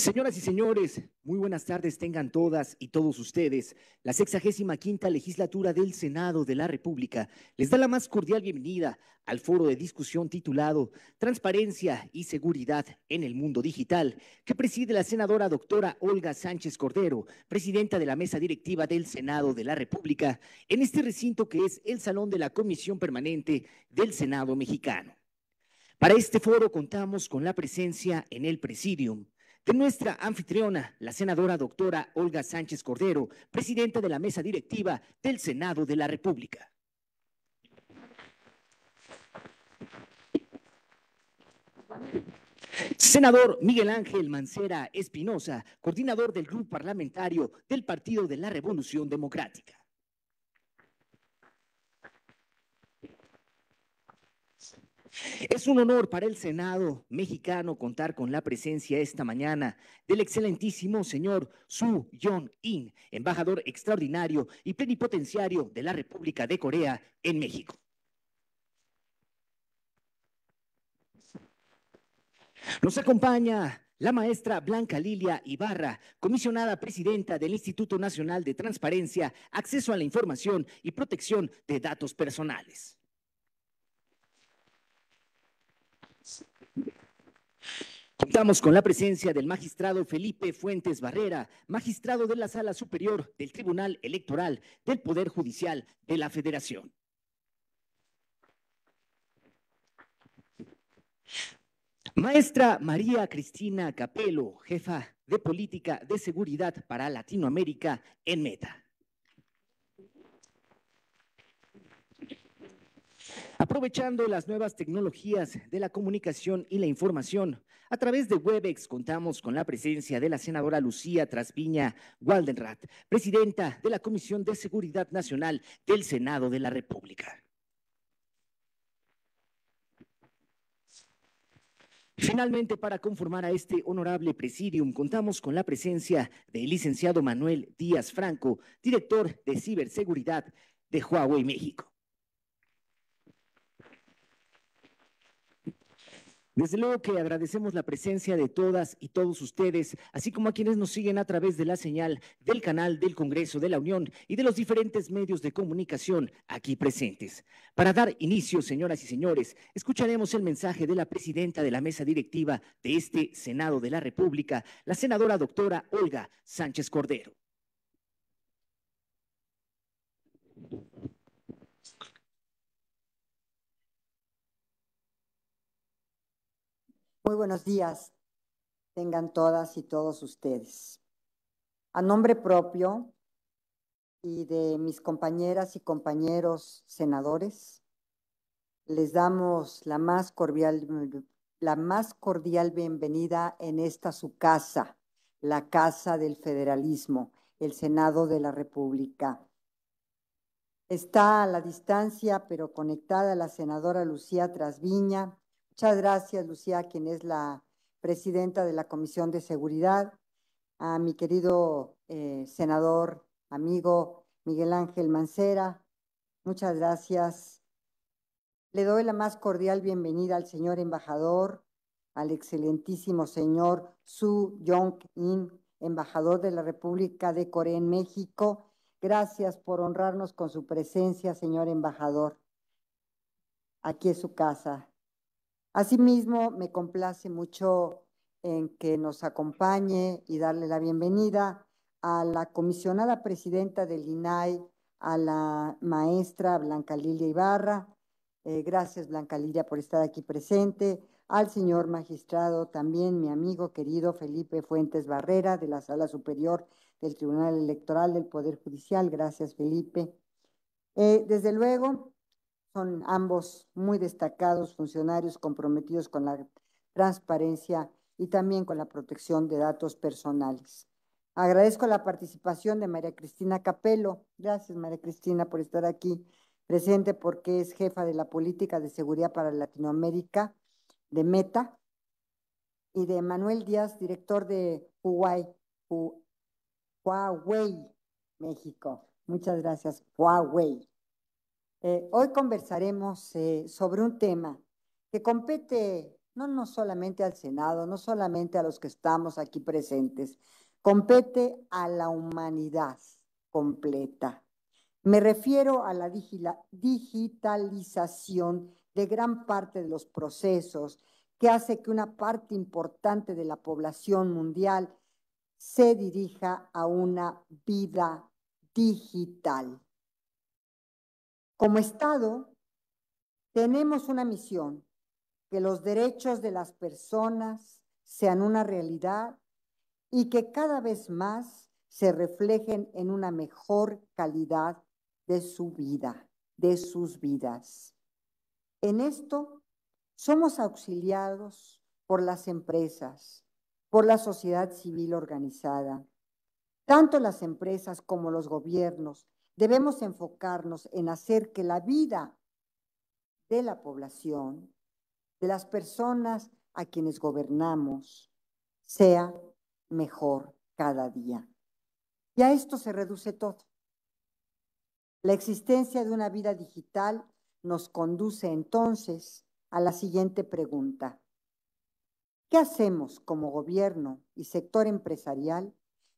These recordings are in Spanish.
Señoras y señores, muy buenas tardes tengan todas y todos ustedes. La sexagésima quinta legislatura del Senado de la República les da la más cordial bienvenida al foro de discusión titulado Transparencia y Seguridad en el Mundo Digital, que preside la senadora doctora Olga Sánchez Cordero, presidenta de la mesa directiva del Senado de la República, en este recinto que es el Salón de la Comisión Permanente del Senado Mexicano. Para este foro contamos con la presencia en el presidium de nuestra anfitriona, la senadora doctora Olga Sánchez Cordero, presidenta de la mesa directiva del Senado de la República. Senador Miguel Ángel Mancera Espinosa, coordinador del Grupo Parlamentario del Partido de la Revolución Democrática. Es un honor para el Senado mexicano contar con la presencia esta mañana del excelentísimo señor Su Yong in embajador extraordinario y plenipotenciario de la República de Corea en México. Nos acompaña la maestra Blanca Lilia Ibarra, comisionada presidenta del Instituto Nacional de Transparencia, Acceso a la Información y Protección de Datos Personales. Contamos con la presencia del magistrado Felipe Fuentes Barrera, magistrado de la Sala Superior del Tribunal Electoral del Poder Judicial de la Federación. Maestra María Cristina Capelo, jefa de Política de Seguridad para Latinoamérica en Meta. Aprovechando las nuevas tecnologías de la comunicación y la información, a través de Webex contamos con la presencia de la senadora Lucía Traspiña Waldenrat, presidenta de la Comisión de Seguridad Nacional del Senado de la República. Finalmente, para conformar a este honorable presidium, contamos con la presencia del licenciado Manuel Díaz Franco, director de ciberseguridad de Huawei México. Desde luego que agradecemos la presencia de todas y todos ustedes, así como a quienes nos siguen a través de la señal del canal del Congreso de la Unión y de los diferentes medios de comunicación aquí presentes. Para dar inicio, señoras y señores, escucharemos el mensaje de la presidenta de la mesa directiva de este Senado de la República, la senadora doctora Olga Sánchez Cordero. Muy buenos días, tengan todas y todos ustedes. A nombre propio y de mis compañeras y compañeros senadores, les damos la más cordial, la más cordial bienvenida en esta su casa, la Casa del Federalismo, el Senado de la República. Está a la distancia, pero conectada la senadora Lucía Trasviña, Muchas gracias, Lucía, quien es la presidenta de la Comisión de Seguridad, a mi querido eh, senador, amigo Miguel Ángel Mancera. Muchas gracias. Le doy la más cordial bienvenida al señor embajador, al excelentísimo señor Su Yong-in, embajador de la República de Corea en México. Gracias por honrarnos con su presencia, señor embajador. Aquí es su casa, Asimismo, me complace mucho en que nos acompañe y darle la bienvenida a la comisionada presidenta del INAI, a la maestra Blanca Lilia Ibarra. Eh, gracias, Blanca Lilia, por estar aquí presente. Al señor magistrado, también mi amigo querido Felipe Fuentes Barrera, de la Sala Superior del Tribunal Electoral del Poder Judicial. Gracias, Felipe. Eh, desde luego, son ambos muy destacados funcionarios comprometidos con la transparencia y también con la protección de datos personales. Agradezco la participación de María Cristina Capelo. Gracias, María Cristina, por estar aquí presente porque es jefa de la política de seguridad para Latinoamérica de Meta y de Manuel Díaz, director de Huawei, Huawei México. Muchas gracias, Huawei. Eh, hoy conversaremos eh, sobre un tema que compete no, no solamente al Senado, no solamente a los que estamos aquí presentes, compete a la humanidad completa. Me refiero a la digitalización de gran parte de los procesos que hace que una parte importante de la población mundial se dirija a una vida digital. Como Estado, tenemos una misión, que los derechos de las personas sean una realidad y que cada vez más se reflejen en una mejor calidad de su vida, de sus vidas. En esto somos auxiliados por las empresas, por la sociedad civil organizada. Tanto las empresas como los gobiernos Debemos enfocarnos en hacer que la vida de la población, de las personas a quienes gobernamos, sea mejor cada día. Y a esto se reduce todo. La existencia de una vida digital nos conduce entonces a la siguiente pregunta. ¿Qué hacemos como gobierno y sector empresarial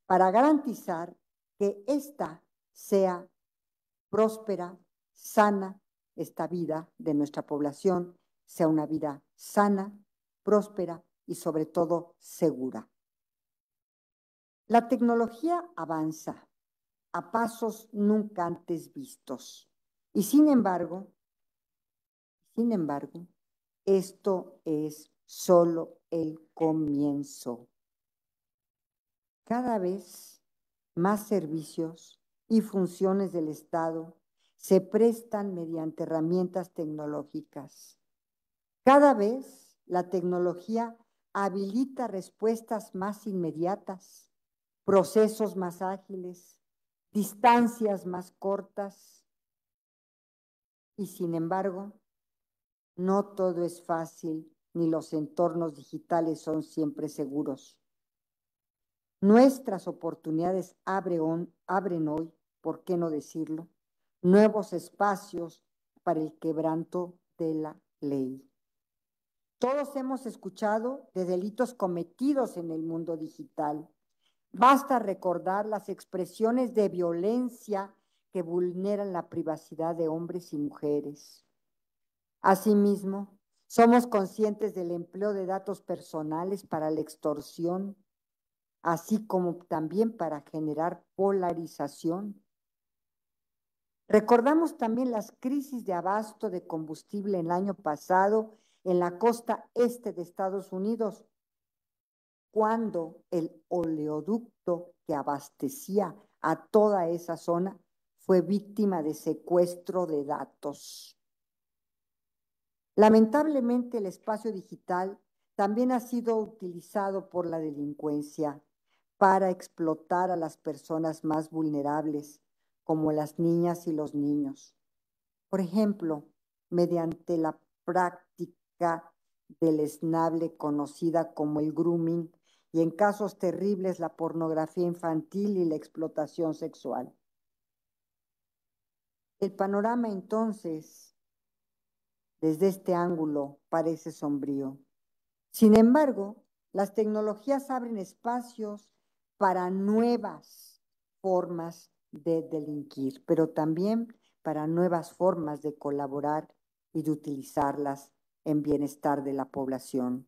para garantizar que esta sea próspera, sana esta vida de nuestra población, sea una vida sana, próspera y sobre todo segura. La tecnología avanza a pasos nunca antes vistos. Y sin embargo, sin embargo, esto es solo el comienzo. Cada vez más servicios y funciones del Estado se prestan mediante herramientas tecnológicas. Cada vez la tecnología habilita respuestas más inmediatas, procesos más ágiles, distancias más cortas. Y sin embargo, no todo es fácil ni los entornos digitales son siempre seguros. Nuestras oportunidades abren hoy ¿por qué no decirlo? Nuevos espacios para el quebranto de la ley. Todos hemos escuchado de delitos cometidos en el mundo digital. Basta recordar las expresiones de violencia que vulneran la privacidad de hombres y mujeres. Asimismo, somos conscientes del empleo de datos personales para la extorsión, así como también para generar polarización Recordamos también las crisis de abasto de combustible el año pasado en la costa este de Estados Unidos, cuando el oleoducto que abastecía a toda esa zona fue víctima de secuestro de datos. Lamentablemente el espacio digital también ha sido utilizado por la delincuencia para explotar a las personas más vulnerables como las niñas y los niños. Por ejemplo, mediante la práctica del esnable conocida como el grooming y en casos terribles la pornografía infantil y la explotación sexual. El panorama entonces, desde este ángulo, parece sombrío. Sin embargo, las tecnologías abren espacios para nuevas formas de delinquir, pero también para nuevas formas de colaborar y de utilizarlas en bienestar de la población.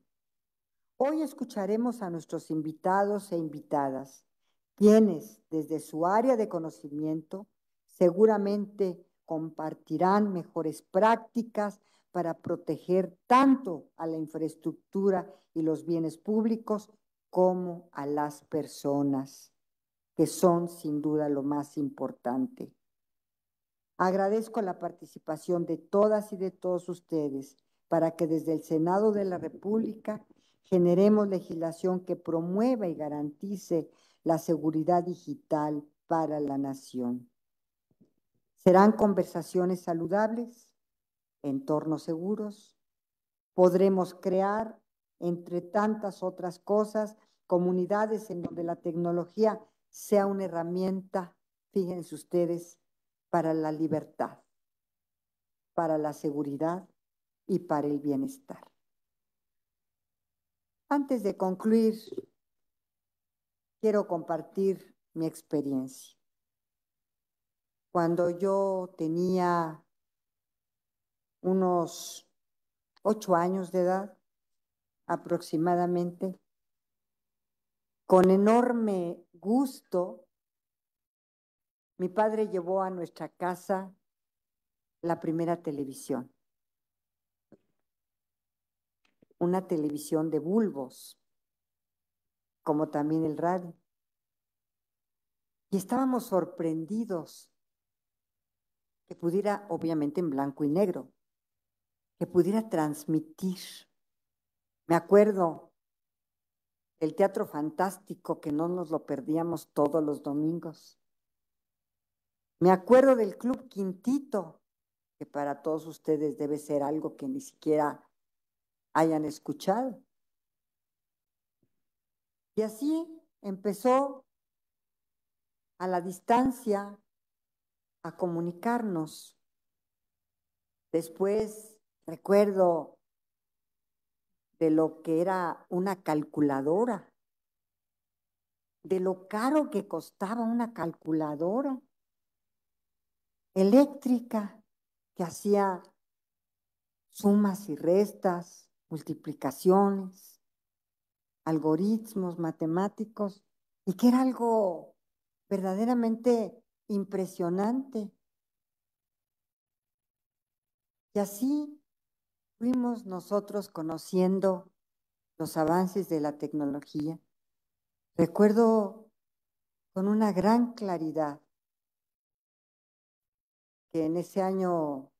Hoy escucharemos a nuestros invitados e invitadas, quienes desde su área de conocimiento seguramente compartirán mejores prácticas para proteger tanto a la infraestructura y los bienes públicos como a las personas que son sin duda lo más importante. Agradezco la participación de todas y de todos ustedes para que desde el Senado de la República generemos legislación que promueva y garantice la seguridad digital para la nación. Serán conversaciones saludables, entornos seguros. Podremos crear, entre tantas otras cosas, comunidades en donde la tecnología sea una herramienta, fíjense ustedes, para la libertad, para la seguridad y para el bienestar. Antes de concluir, quiero compartir mi experiencia. Cuando yo tenía unos ocho años de edad aproximadamente, con enorme gusto, mi padre llevó a nuestra casa la primera televisión. Una televisión de bulbos, como también el radio. Y estábamos sorprendidos que pudiera, obviamente en blanco y negro, que pudiera transmitir. Me acuerdo el teatro fantástico que no nos lo perdíamos todos los domingos. Me acuerdo del Club Quintito, que para todos ustedes debe ser algo que ni siquiera hayan escuchado. Y así empezó a la distancia a comunicarnos. Después recuerdo lo que era una calculadora, de lo caro que costaba una calculadora eléctrica que hacía sumas y restas, multiplicaciones, algoritmos matemáticos, y que era algo verdaderamente impresionante. Y así nosotros conociendo los avances de la tecnología, recuerdo con una gran claridad que en ese año,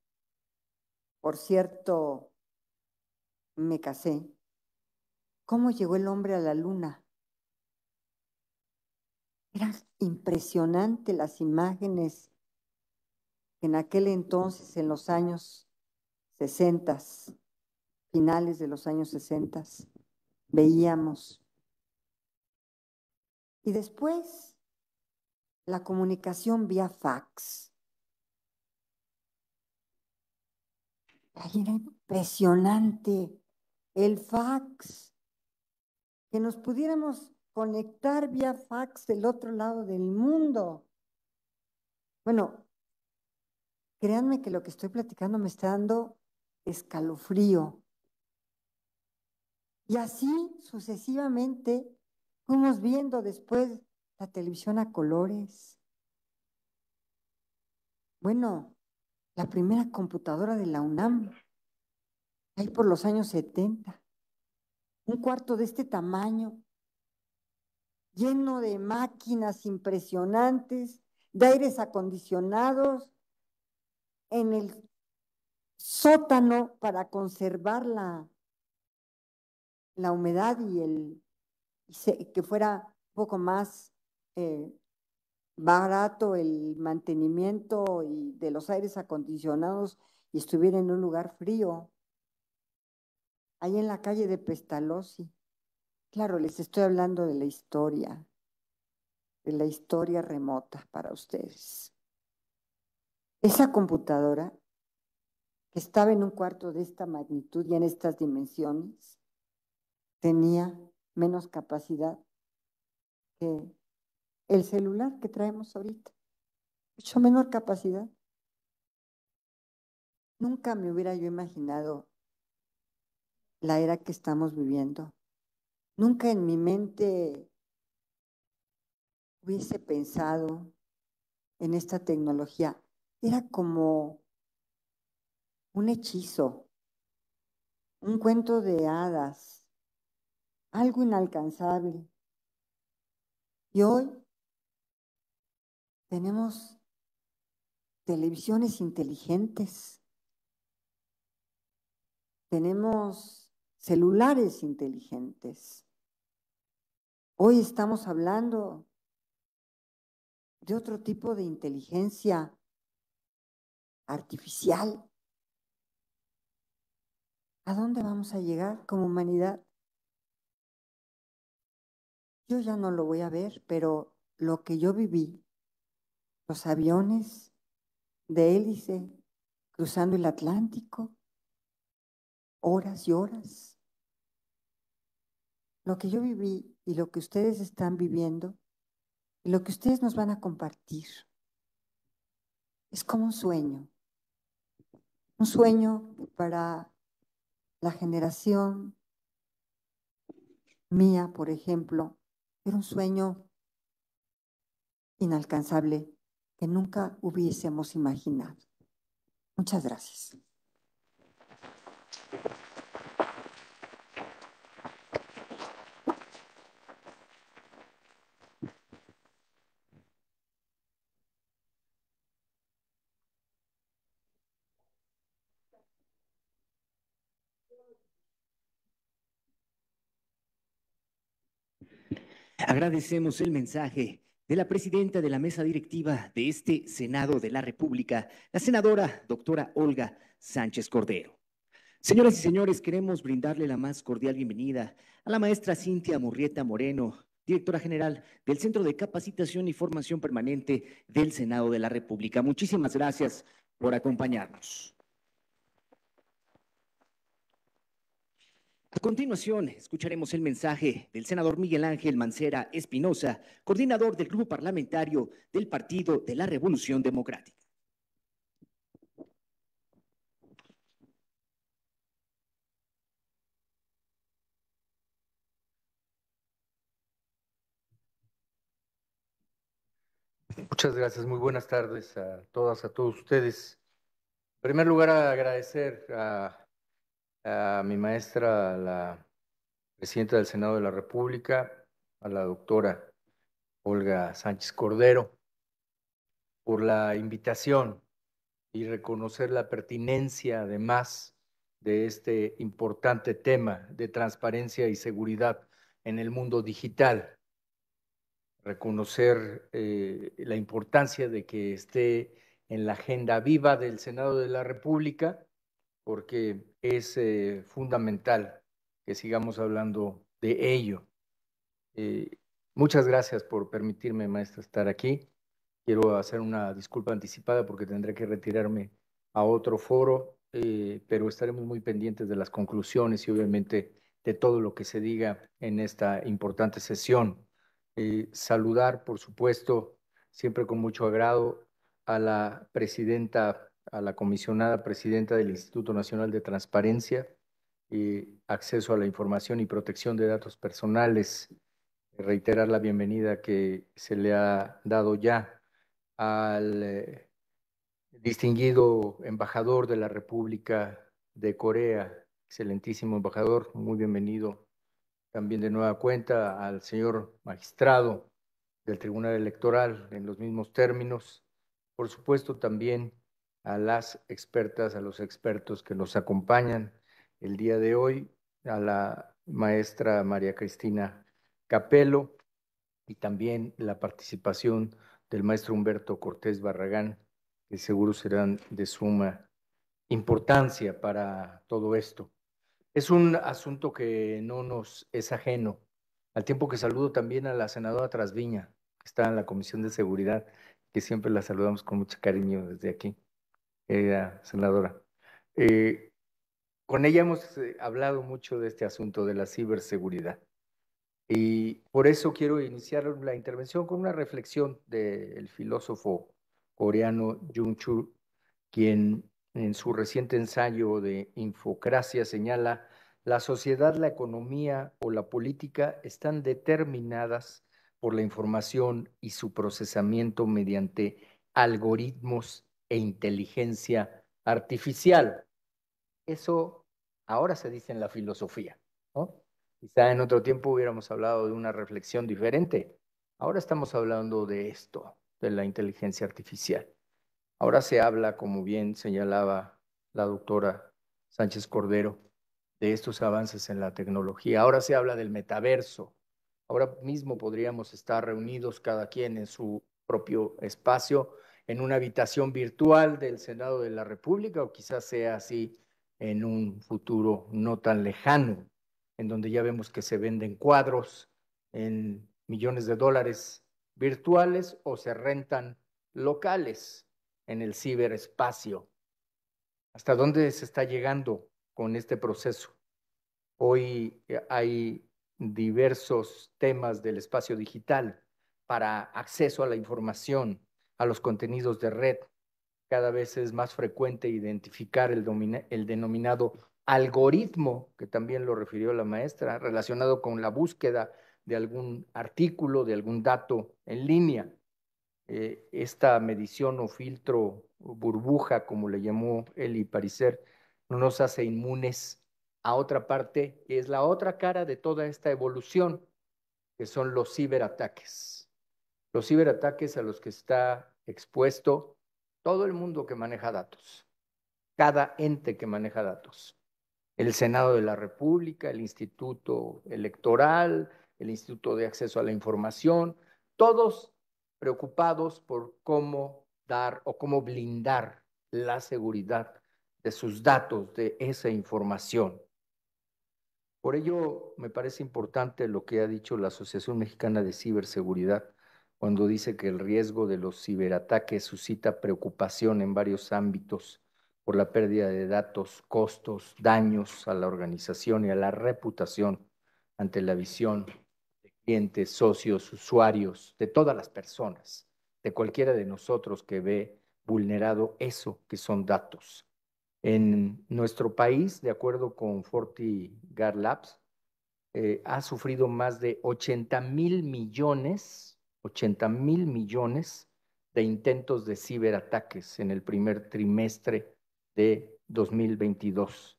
por cierto, me casé, cómo llegó el hombre a la luna. Eran impresionantes las imágenes en aquel entonces, en los años sesentas, finales de los años sesentas, veíamos. Y después, la comunicación vía fax. Ahí era impresionante el fax, que nos pudiéramos conectar vía fax del otro lado del mundo. Bueno, créanme que lo que estoy platicando me está dando escalofrío. Y así sucesivamente fuimos viendo después la televisión a colores. Bueno, la primera computadora de la UNAM, ahí por los años 70, un cuarto de este tamaño, lleno de máquinas impresionantes, de aires acondicionados, en el sótano para conservar la, humedad y el que fuera un poco más eh, barato el mantenimiento y de los aires acondicionados y estuviera en un lugar frío. Ahí en la calle de Pestalozzi. Claro, les estoy hablando de la historia, de la historia remota para ustedes. Esa computadora estaba en un cuarto de esta magnitud y en estas dimensiones, tenía menos capacidad que el celular que traemos ahorita. Mucho menor capacidad. Nunca me hubiera yo imaginado la era que estamos viviendo. Nunca en mi mente hubiese pensado en esta tecnología. Era como un hechizo, un cuento de hadas, algo inalcanzable. Y hoy tenemos televisiones inteligentes, tenemos celulares inteligentes. Hoy estamos hablando de otro tipo de inteligencia artificial ¿A dónde vamos a llegar como humanidad? Yo ya no lo voy a ver, pero lo que yo viví, los aviones de hélice cruzando el Atlántico, horas y horas, lo que yo viví y lo que ustedes están viviendo y lo que ustedes nos van a compartir es como un sueño, un sueño para la generación mía, por ejemplo, era un sueño inalcanzable que nunca hubiésemos imaginado. Muchas gracias. Agradecemos el mensaje de la presidenta de la mesa directiva de este Senado de la República, la senadora doctora Olga Sánchez Cordero. Señoras y señores, queremos brindarle la más cordial bienvenida a la maestra Cintia Murrieta Moreno, directora general del Centro de Capacitación y Formación Permanente del Senado de la República. Muchísimas gracias por acompañarnos. A continuación, escucharemos el mensaje del senador Miguel Ángel Mancera Espinosa, coordinador del grupo parlamentario del Partido de la Revolución Democrática. Muchas gracias, muy buenas tardes a todas, a todos ustedes. En primer lugar, agradecer a a mi maestra, la presidenta del Senado de la República, a la doctora Olga Sánchez Cordero, por la invitación y reconocer la pertinencia, además, de este importante tema de transparencia y seguridad en el mundo digital. Reconocer eh, la importancia de que esté en la agenda viva del Senado de la República porque es eh, fundamental que sigamos hablando de ello. Eh, muchas gracias por permitirme, maestra, estar aquí. Quiero hacer una disculpa anticipada porque tendré que retirarme a otro foro, eh, pero estaremos muy pendientes de las conclusiones y obviamente de todo lo que se diga en esta importante sesión. saludar, por supuesto, siempre con mucho agrado a la presidenta a la comisionada presidenta del Instituto Nacional de Transparencia y Acceso a la Información y Protección de Datos Personales, reiterar la bienvenida que se le ha dado ya al eh, distinguido embajador de la República de Corea, excelentísimo embajador, muy bienvenido también de nueva cuenta al señor magistrado del Tribunal Electoral en los mismos términos. Por supuesto, también a las expertas, a los expertos que nos acompañan el día de hoy, a la maestra María Cristina Capelo y también la participación del maestro Humberto Cortés Barragán, que seguro serán de suma importancia para todo esto. Es un asunto que no nos es ajeno, al tiempo que saludo también a la senadora Trasviña, que está en la Comisión de Seguridad, que siempre la saludamos con mucho cariño desde aquí senadora. Eh, con ella hemos eh, hablado mucho de este asunto de la ciberseguridad. Y por eso quiero iniciar la intervención con una reflexión del filósofo coreano Jung Chul, quien en su reciente ensayo de Infocracia señala, la sociedad, la economía o la política están determinadas por la información y su procesamiento mediante algoritmos e inteligencia artificial. Eso ahora se dice en la filosofía. ¿no? Quizá en otro tiempo hubiéramos hablado de una reflexión diferente. Ahora estamos hablando de esto, de la inteligencia artificial. Ahora se habla, como bien señalaba la doctora Sánchez Cordero, de estos avances en la tecnología. Ahora se habla del metaverso. Ahora mismo podríamos estar reunidos cada quien en su propio espacio en una habitación virtual del Senado de la República o quizás sea así en un futuro no tan lejano, en donde ya vemos que se venden cuadros en millones de dólares virtuales o se rentan locales en el ciberespacio. ¿Hasta dónde se está llegando con este proceso? Hoy eh, hay diversos temas del espacio digital para acceso a la información, a los contenidos de red. Cada vez es más frecuente identificar el, el denominado algoritmo, que también lo refirió la maestra, relacionado con la búsqueda de algún artículo, de algún dato en línea. Eh, esta medición o filtro burbuja, como le llamó Eli Pariser, no nos hace inmunes a otra parte, que es la otra cara de toda esta evolución, que son los ciberataques los ciberataques a los que está expuesto todo el mundo que maneja datos, cada ente que maneja datos, el Senado de la República, el Instituto Electoral, el Instituto de Acceso a la Información, todos preocupados por cómo dar o cómo blindar la seguridad de sus datos, de esa información. Por ello, me parece importante lo que ha dicho la Asociación Mexicana de Ciberseguridad, cuando dice que el riesgo de los ciberataques suscita preocupación en varios ámbitos por la pérdida de datos, costos, daños a la organización y a la reputación ante la visión de clientes, socios, usuarios, de todas las personas, de cualquiera de nosotros que ve vulnerado eso que son datos. En nuestro país, de acuerdo con FortiGuard Labs, eh, ha sufrido más de 80 mil millones 80 mil millones de intentos de ciberataques en el primer trimestre de 2022,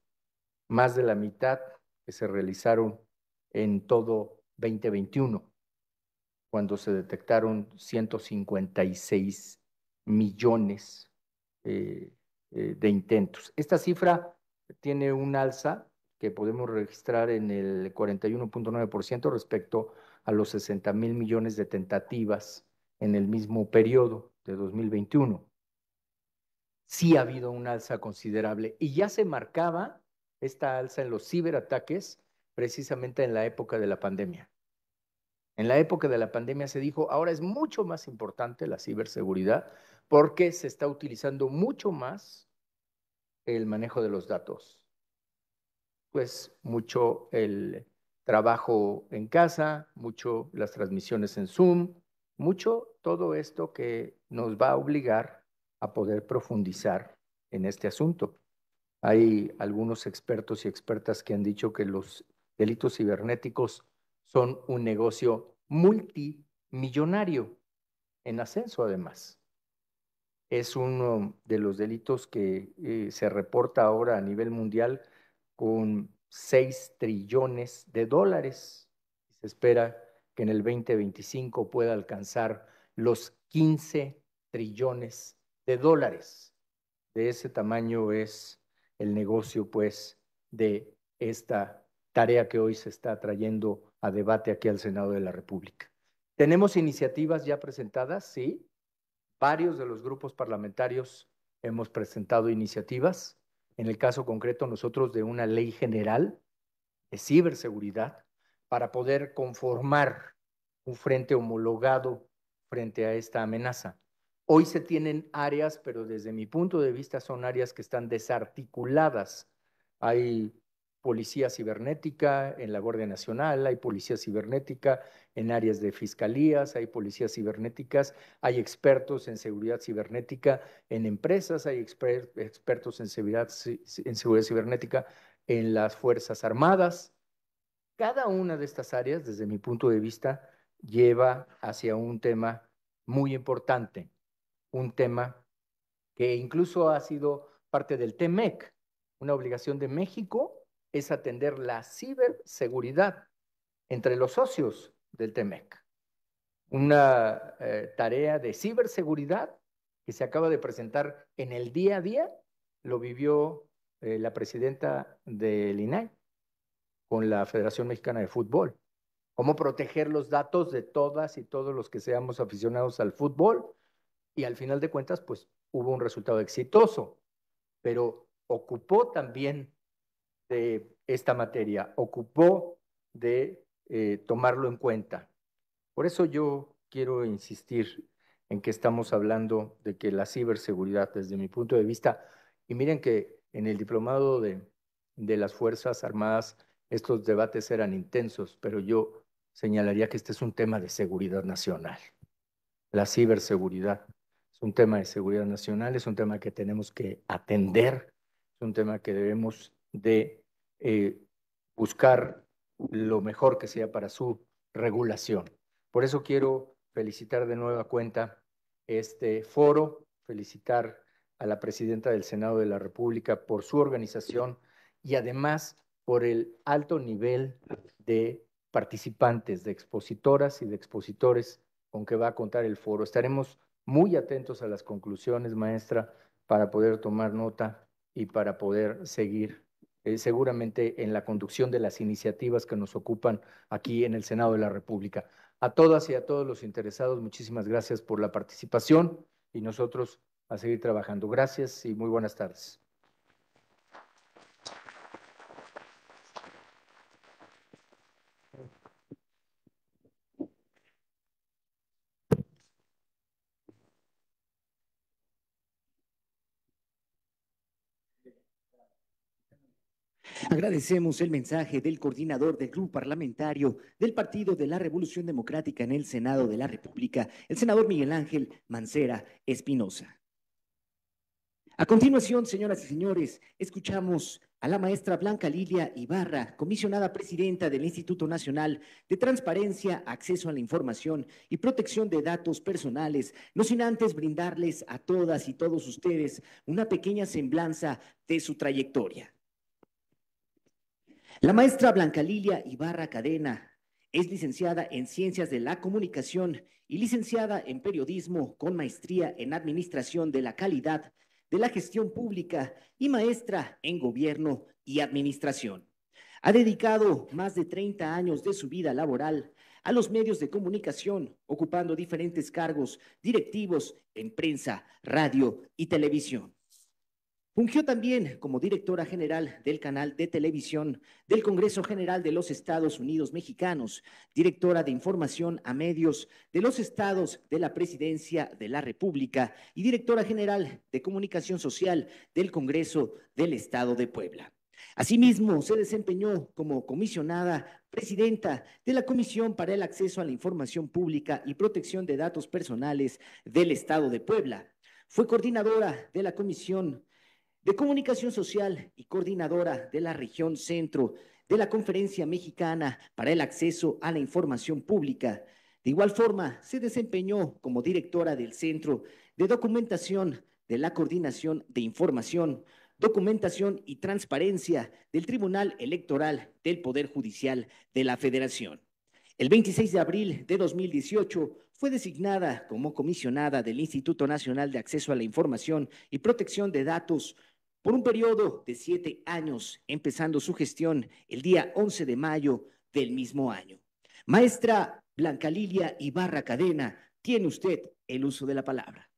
más de la mitad que se realizaron en todo 2021, cuando se detectaron 156 millones eh, eh, de intentos. Esta cifra tiene un alza que podemos registrar en el 41.9% respecto a los 60 mil millones de tentativas en el mismo periodo de 2021. Sí ha habido una alza considerable y ya se marcaba esta alza en los ciberataques precisamente en la época de la pandemia. En la época de la pandemia se dijo, ahora es mucho más importante la ciberseguridad porque se está utilizando mucho más el manejo de los datos. Pues mucho el, trabajo en casa, mucho las transmisiones en Zoom, mucho todo esto que nos va a obligar a poder profundizar en este asunto. Hay algunos expertos y expertas que han dicho que los delitos cibernéticos son un negocio multimillonario, en ascenso además. Es uno de los delitos que eh, se reporta ahora a nivel mundial con 6 trillones de dólares. Se espera que en el 2025 pueda alcanzar los 15 trillones de dólares. De ese tamaño es el negocio, pues, de esta tarea que hoy se está trayendo a debate aquí al Senado de la República. Tenemos iniciativas ya presentadas, sí. Varios de los grupos parlamentarios hemos presentado iniciativas en el caso concreto nosotros de una ley general de ciberseguridad para poder conformar un frente homologado frente a esta amenaza. Hoy se tienen áreas, pero desde mi punto de vista son áreas que están desarticuladas. Hay policía cibernética en la Guardia Nacional, hay policía cibernética en áreas de fiscalías, hay policías cibernéticas, hay expertos en seguridad cibernética en empresas, hay expertos en seguridad, en seguridad cibernética en las Fuerzas Armadas. Cada una de estas áreas, desde mi punto de vista, lleva hacia un tema muy importante, un tema que incluso ha sido parte del TEMEC, una obligación de México es atender la ciberseguridad entre los socios del TEMEC. Una eh, tarea de ciberseguridad que se acaba de presentar en el día a día, lo vivió eh, la presidenta del INAI con la Federación Mexicana de Fútbol. Cómo proteger los datos de todas y todos los que seamos aficionados al fútbol. Y al final de cuentas, pues hubo un resultado exitoso, pero ocupó también de esta materia, ocupó de eh, tomarlo en cuenta. Por eso yo quiero insistir en que estamos hablando de que la ciberseguridad, desde mi punto de vista, y miren que en el diplomado de las Fuerzas Armadas estos debates eran intensos, pero yo señalaría que este es un tema de seguridad nacional. La ciberseguridad es un tema de seguridad nacional, es un tema que tenemos que atender, es un tema que debemos de eh, buscar lo mejor que sea para su regulación. Por eso quiero felicitar de nueva cuenta este foro, felicitar a la presidenta del Senado de la República por su organización y además por el alto nivel de participantes, de expositoras y de expositores con que va a contar el foro. Estaremos muy atentos a las conclusiones, maestra, para poder tomar nota y para poder seguir eh, seguramente en la conducción de las iniciativas que nos ocupan aquí en el Senado de la República. A todas y a todos los interesados, muchísimas gracias por la participación y nosotros a seguir trabajando. Gracias y muy buenas tardes. Agradecemos el mensaje del coordinador del Club Parlamentario del Partido de la Revolución Democrática en el Senado de la República, el senador Miguel Ángel Mancera Espinosa. A continuación, señoras y señores, escuchamos a la maestra Blanca Lilia Ibarra, comisionada presidenta del Instituto Nacional de Transparencia, Acceso a la Información y Protección de Datos Personales, no sin antes brindarles a todas y todos ustedes una pequeña semblanza de su trayectoria. La maestra Blanca Lilia Ibarra Cadena es licenciada en Ciencias de la Comunicación y licenciada en Periodismo con maestría en Administración de la Calidad de la Gestión Pública y maestra en Gobierno y Administración. Ha dedicado más de 30 años de su vida laboral a los medios de comunicación, ocupando diferentes cargos directivos en prensa, radio y televisión. Fungió también como directora general del canal de televisión del Congreso General de los Estados Unidos Mexicanos, directora de información a medios de los estados de la Presidencia de la República y directora general de comunicación social del Congreso del Estado de Puebla. Asimismo, se desempeñó como comisionada presidenta de la Comisión para el Acceso a la Información Pública y Protección de Datos Personales del Estado de Puebla. Fue coordinadora de la Comisión de Comunicación Social y coordinadora de la región centro de la Conferencia Mexicana para el Acceso a la Información Pública. De igual forma, se desempeñó como directora del Centro de Documentación de la Coordinación de Información, Documentación y Transparencia del Tribunal Electoral del Poder Judicial de la Federación. El 26 de abril de 2018 fue designada como comisionada del Instituto Nacional de Acceso a la Información y Protección de Datos por un periodo de siete años, empezando su gestión el día 11 de mayo del mismo año. Maestra Blanca Lilia Ibarra Cadena, tiene usted el uso de la palabra.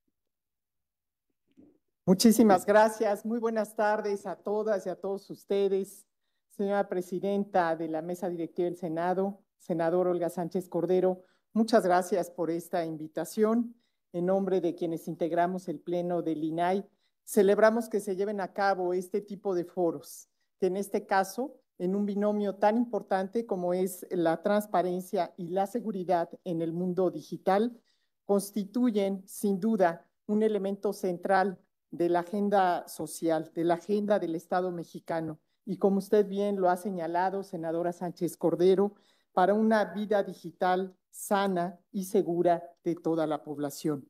Muchísimas gracias. Muy buenas tardes a todas y a todos ustedes. Señora presidenta de la mesa directiva del Senado, senador Olga Sánchez Cordero, muchas gracias por esta invitación. En nombre de quienes integramos el Pleno del INAI, celebramos que se lleven a cabo este tipo de foros, que en este caso, en un binomio tan importante como es la transparencia y la seguridad en el mundo digital, constituyen sin duda un elemento central de la agenda social, de la agenda del Estado mexicano. Y como usted bien lo ha señalado, senadora Sánchez Cordero, para una vida digital sana y segura de toda la población.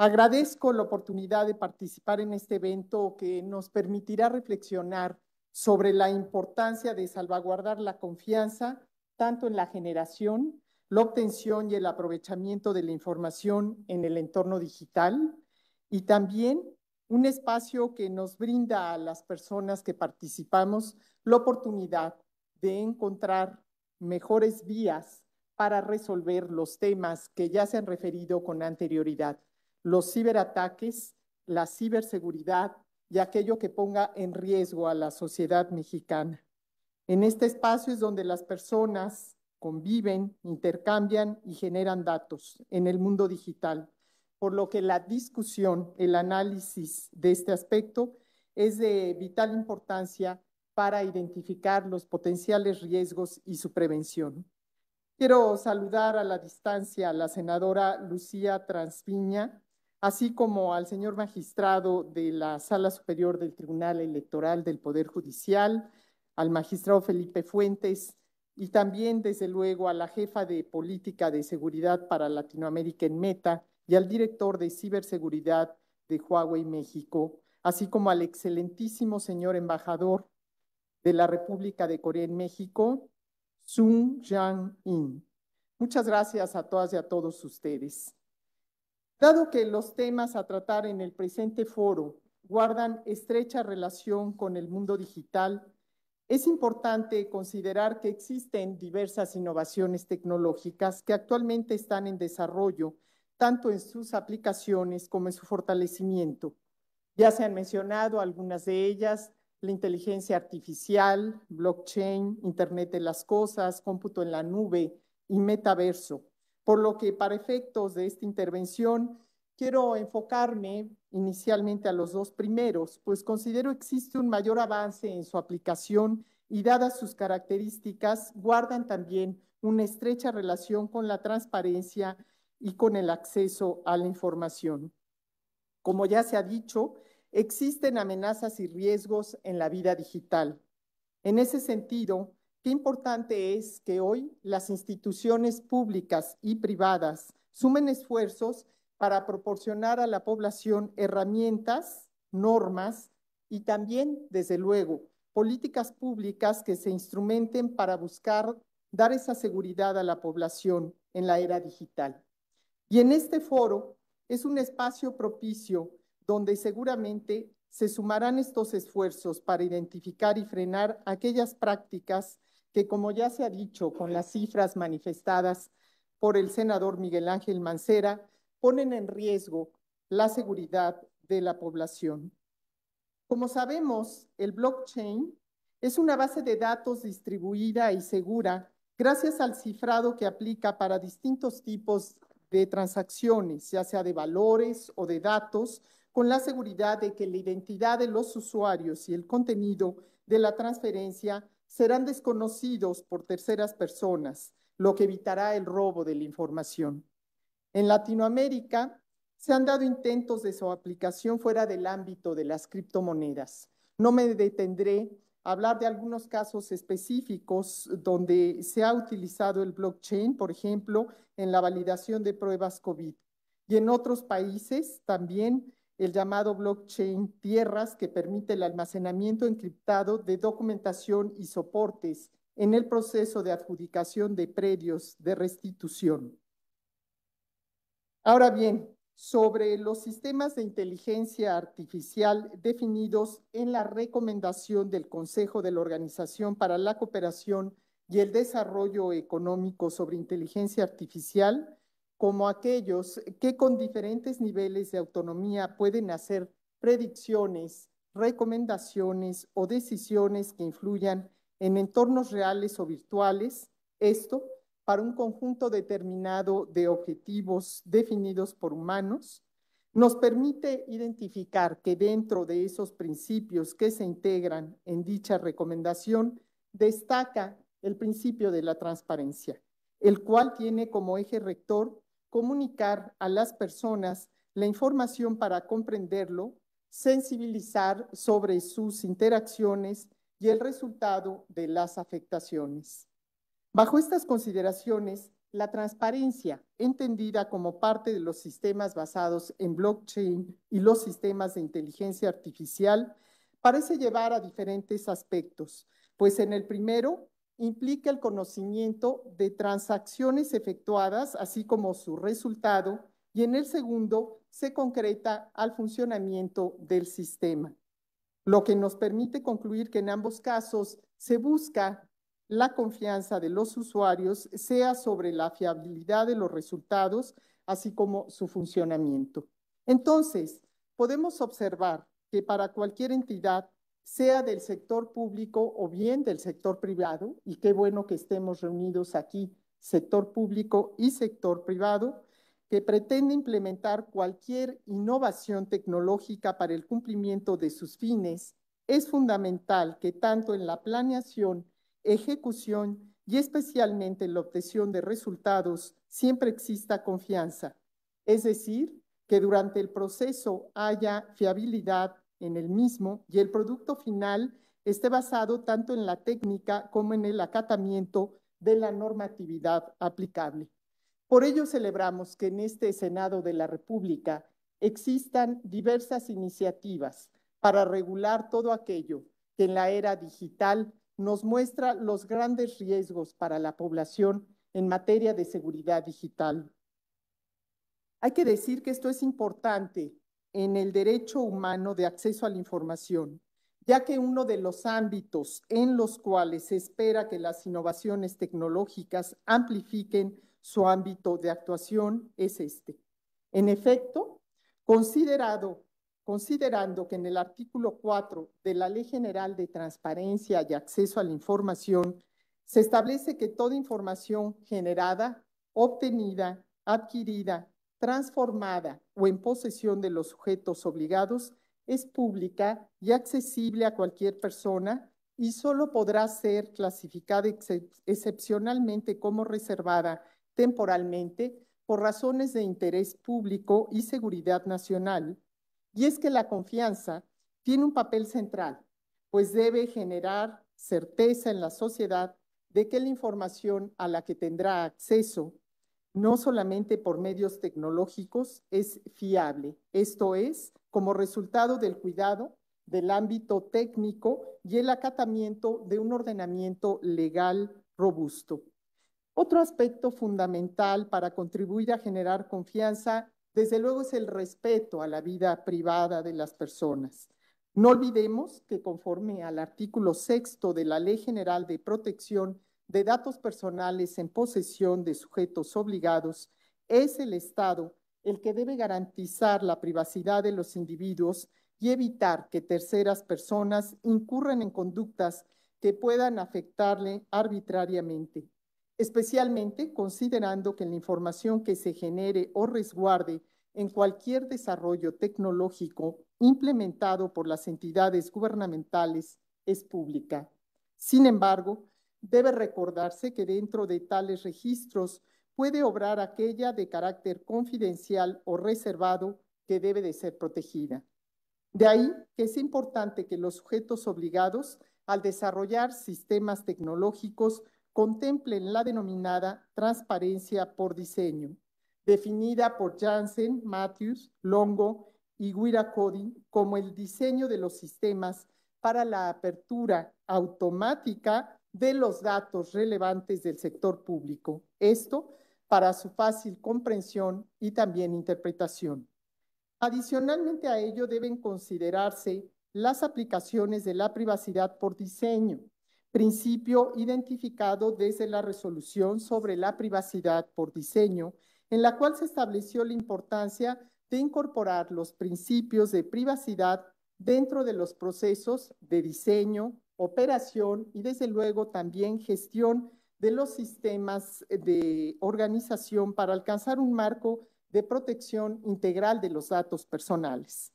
Agradezco la oportunidad de participar en este evento que nos permitirá reflexionar sobre la importancia de salvaguardar la confianza tanto en la generación, la obtención y el aprovechamiento de la información en el entorno digital y también un espacio que nos brinda a las personas que participamos la oportunidad de encontrar mejores vías para resolver los temas que ya se han referido con anterioridad los ciberataques, la ciberseguridad y aquello que ponga en riesgo a la sociedad mexicana. En este espacio es donde las personas conviven, intercambian y generan datos en el mundo digital, por lo que la discusión, el análisis de este aspecto es de vital importancia para identificar los potenciales riesgos y su prevención. Quiero saludar a la distancia a la senadora Lucía Transpiña, así como al señor magistrado de la Sala Superior del Tribunal Electoral del Poder Judicial, al magistrado Felipe Fuentes y también, desde luego, a la jefa de Política de Seguridad para Latinoamérica en Meta y al director de Ciberseguridad de Huawei México, así como al excelentísimo señor embajador de la República de Corea en México, Sun Jang-in. Muchas gracias a todas y a todos ustedes. Dado que los temas a tratar en el presente foro guardan estrecha relación con el mundo digital, es importante considerar que existen diversas innovaciones tecnológicas que actualmente están en desarrollo, tanto en sus aplicaciones como en su fortalecimiento. Ya se han mencionado algunas de ellas, la inteligencia artificial, blockchain, Internet de las Cosas, cómputo en la nube y metaverso. Por lo que para efectos de esta intervención quiero enfocarme inicialmente a los dos primeros, pues considero existe un mayor avance en su aplicación y dadas sus características, guardan también una estrecha relación con la transparencia y con el acceso a la información. Como ya se ha dicho, existen amenazas y riesgos en la vida digital. En ese sentido, Qué importante es que hoy las instituciones públicas y privadas sumen esfuerzos para proporcionar a la población herramientas, normas y también, desde luego, políticas públicas que se instrumenten para buscar dar esa seguridad a la población en la era digital. Y en este foro es un espacio propicio donde seguramente se sumarán estos esfuerzos para identificar y frenar aquellas prácticas que, como ya se ha dicho, con las cifras manifestadas por el senador Miguel Ángel Mancera, ponen en riesgo la seguridad de la población. Como sabemos, el blockchain es una base de datos distribuida y segura gracias al cifrado que aplica para distintos tipos de transacciones, ya sea de valores o de datos, con la seguridad de que la identidad de los usuarios y el contenido de la transferencia serán desconocidos por terceras personas, lo que evitará el robo de la información. En Latinoamérica se han dado intentos de su aplicación fuera del ámbito de las criptomonedas. No me detendré a hablar de algunos casos específicos donde se ha utilizado el blockchain, por ejemplo, en la validación de pruebas COVID. Y en otros países también el llamado blockchain tierras que permite el almacenamiento encriptado de documentación y soportes en el proceso de adjudicación de predios de restitución. Ahora bien, sobre los sistemas de inteligencia artificial definidos en la recomendación del Consejo de la Organización para la Cooperación y el Desarrollo Económico sobre Inteligencia Artificial, como aquellos que con diferentes niveles de autonomía pueden hacer predicciones, recomendaciones o decisiones que influyan en entornos reales o virtuales, esto para un conjunto determinado de objetivos definidos por humanos, nos permite identificar que dentro de esos principios que se integran en dicha recomendación destaca el principio de la transparencia, el cual tiene como eje rector comunicar a las personas la información para comprenderlo, sensibilizar sobre sus interacciones y el resultado de las afectaciones. Bajo estas consideraciones, la transparencia, entendida como parte de los sistemas basados en blockchain y los sistemas de inteligencia artificial, parece llevar a diferentes aspectos, pues en el primero implica el conocimiento de transacciones efectuadas, así como su resultado, y en el segundo se concreta al funcionamiento del sistema, lo que nos permite concluir que en ambos casos se busca la confianza de los usuarios, sea sobre la fiabilidad de los resultados, así como su funcionamiento. Entonces, podemos observar que para cualquier entidad sea del sector público o bien del sector privado, y qué bueno que estemos reunidos aquí, sector público y sector privado, que pretende implementar cualquier innovación tecnológica para el cumplimiento de sus fines, es fundamental que tanto en la planeación, ejecución y especialmente en la obtención de resultados siempre exista confianza, es decir, que durante el proceso haya fiabilidad en el mismo y el producto final esté basado tanto en la técnica como en el acatamiento de la normatividad aplicable. Por ello celebramos que en este Senado de la República existan diversas iniciativas para regular todo aquello que en la era digital nos muestra los grandes riesgos para la población en materia de seguridad digital. Hay que decir que esto es importante en el derecho humano de acceso a la información, ya que uno de los ámbitos en los cuales se espera que las innovaciones tecnológicas amplifiquen su ámbito de actuación es este. En efecto, considerando que en el artículo 4 de la Ley General de Transparencia y Acceso a la Información se establece que toda información generada, obtenida, adquirida transformada o en posesión de los sujetos obligados es pública y accesible a cualquier persona y solo podrá ser clasificada excepcionalmente como reservada temporalmente por razones de interés público y seguridad nacional. Y es que la confianza tiene un papel central, pues debe generar certeza en la sociedad de que la información a la que tendrá acceso no solamente por medios tecnológicos, es fiable. Esto es, como resultado del cuidado del ámbito técnico y el acatamiento de un ordenamiento legal robusto. Otro aspecto fundamental para contribuir a generar confianza, desde luego, es el respeto a la vida privada de las personas. No olvidemos que conforme al artículo sexto de la Ley General de Protección de datos personales en posesión de sujetos obligados, es el Estado el que debe garantizar la privacidad de los individuos y evitar que terceras personas incurran en conductas que puedan afectarle arbitrariamente, especialmente considerando que la información que se genere o resguarde en cualquier desarrollo tecnológico implementado por las entidades gubernamentales es pública. Sin embargo, Debe recordarse que dentro de tales registros puede obrar aquella de carácter confidencial o reservado que debe de ser protegida. De ahí que es importante que los sujetos obligados al desarrollar sistemas tecnológicos contemplen la denominada transparencia por diseño, definida por Janssen, Matthews, Longo y Guira como el diseño de los sistemas para la apertura automática de los datos relevantes del sector público, esto para su fácil comprensión y también interpretación. Adicionalmente a ello deben considerarse las aplicaciones de la privacidad por diseño, principio identificado desde la resolución sobre la privacidad por diseño, en la cual se estableció la importancia de incorporar los principios de privacidad dentro de los procesos de diseño, operación y desde luego también gestión de los sistemas de organización para alcanzar un marco de protección integral de los datos personales.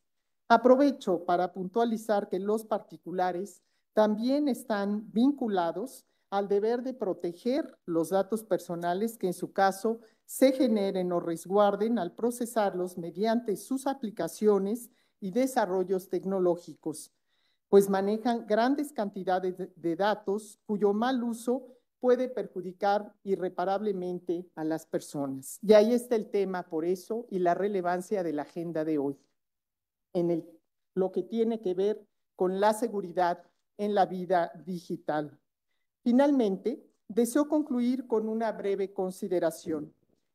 Aprovecho para puntualizar que los particulares también están vinculados al deber de proteger los datos personales que en su caso se generen o resguarden al procesarlos mediante sus aplicaciones y desarrollos tecnológicos, pues manejan grandes cantidades de datos cuyo mal uso puede perjudicar irreparablemente a las personas. Y ahí está el tema, por eso, y la relevancia de la agenda de hoy, en lo que tiene que ver con la seguridad en la vida digital. Finalmente, deseo concluir con una breve consideración.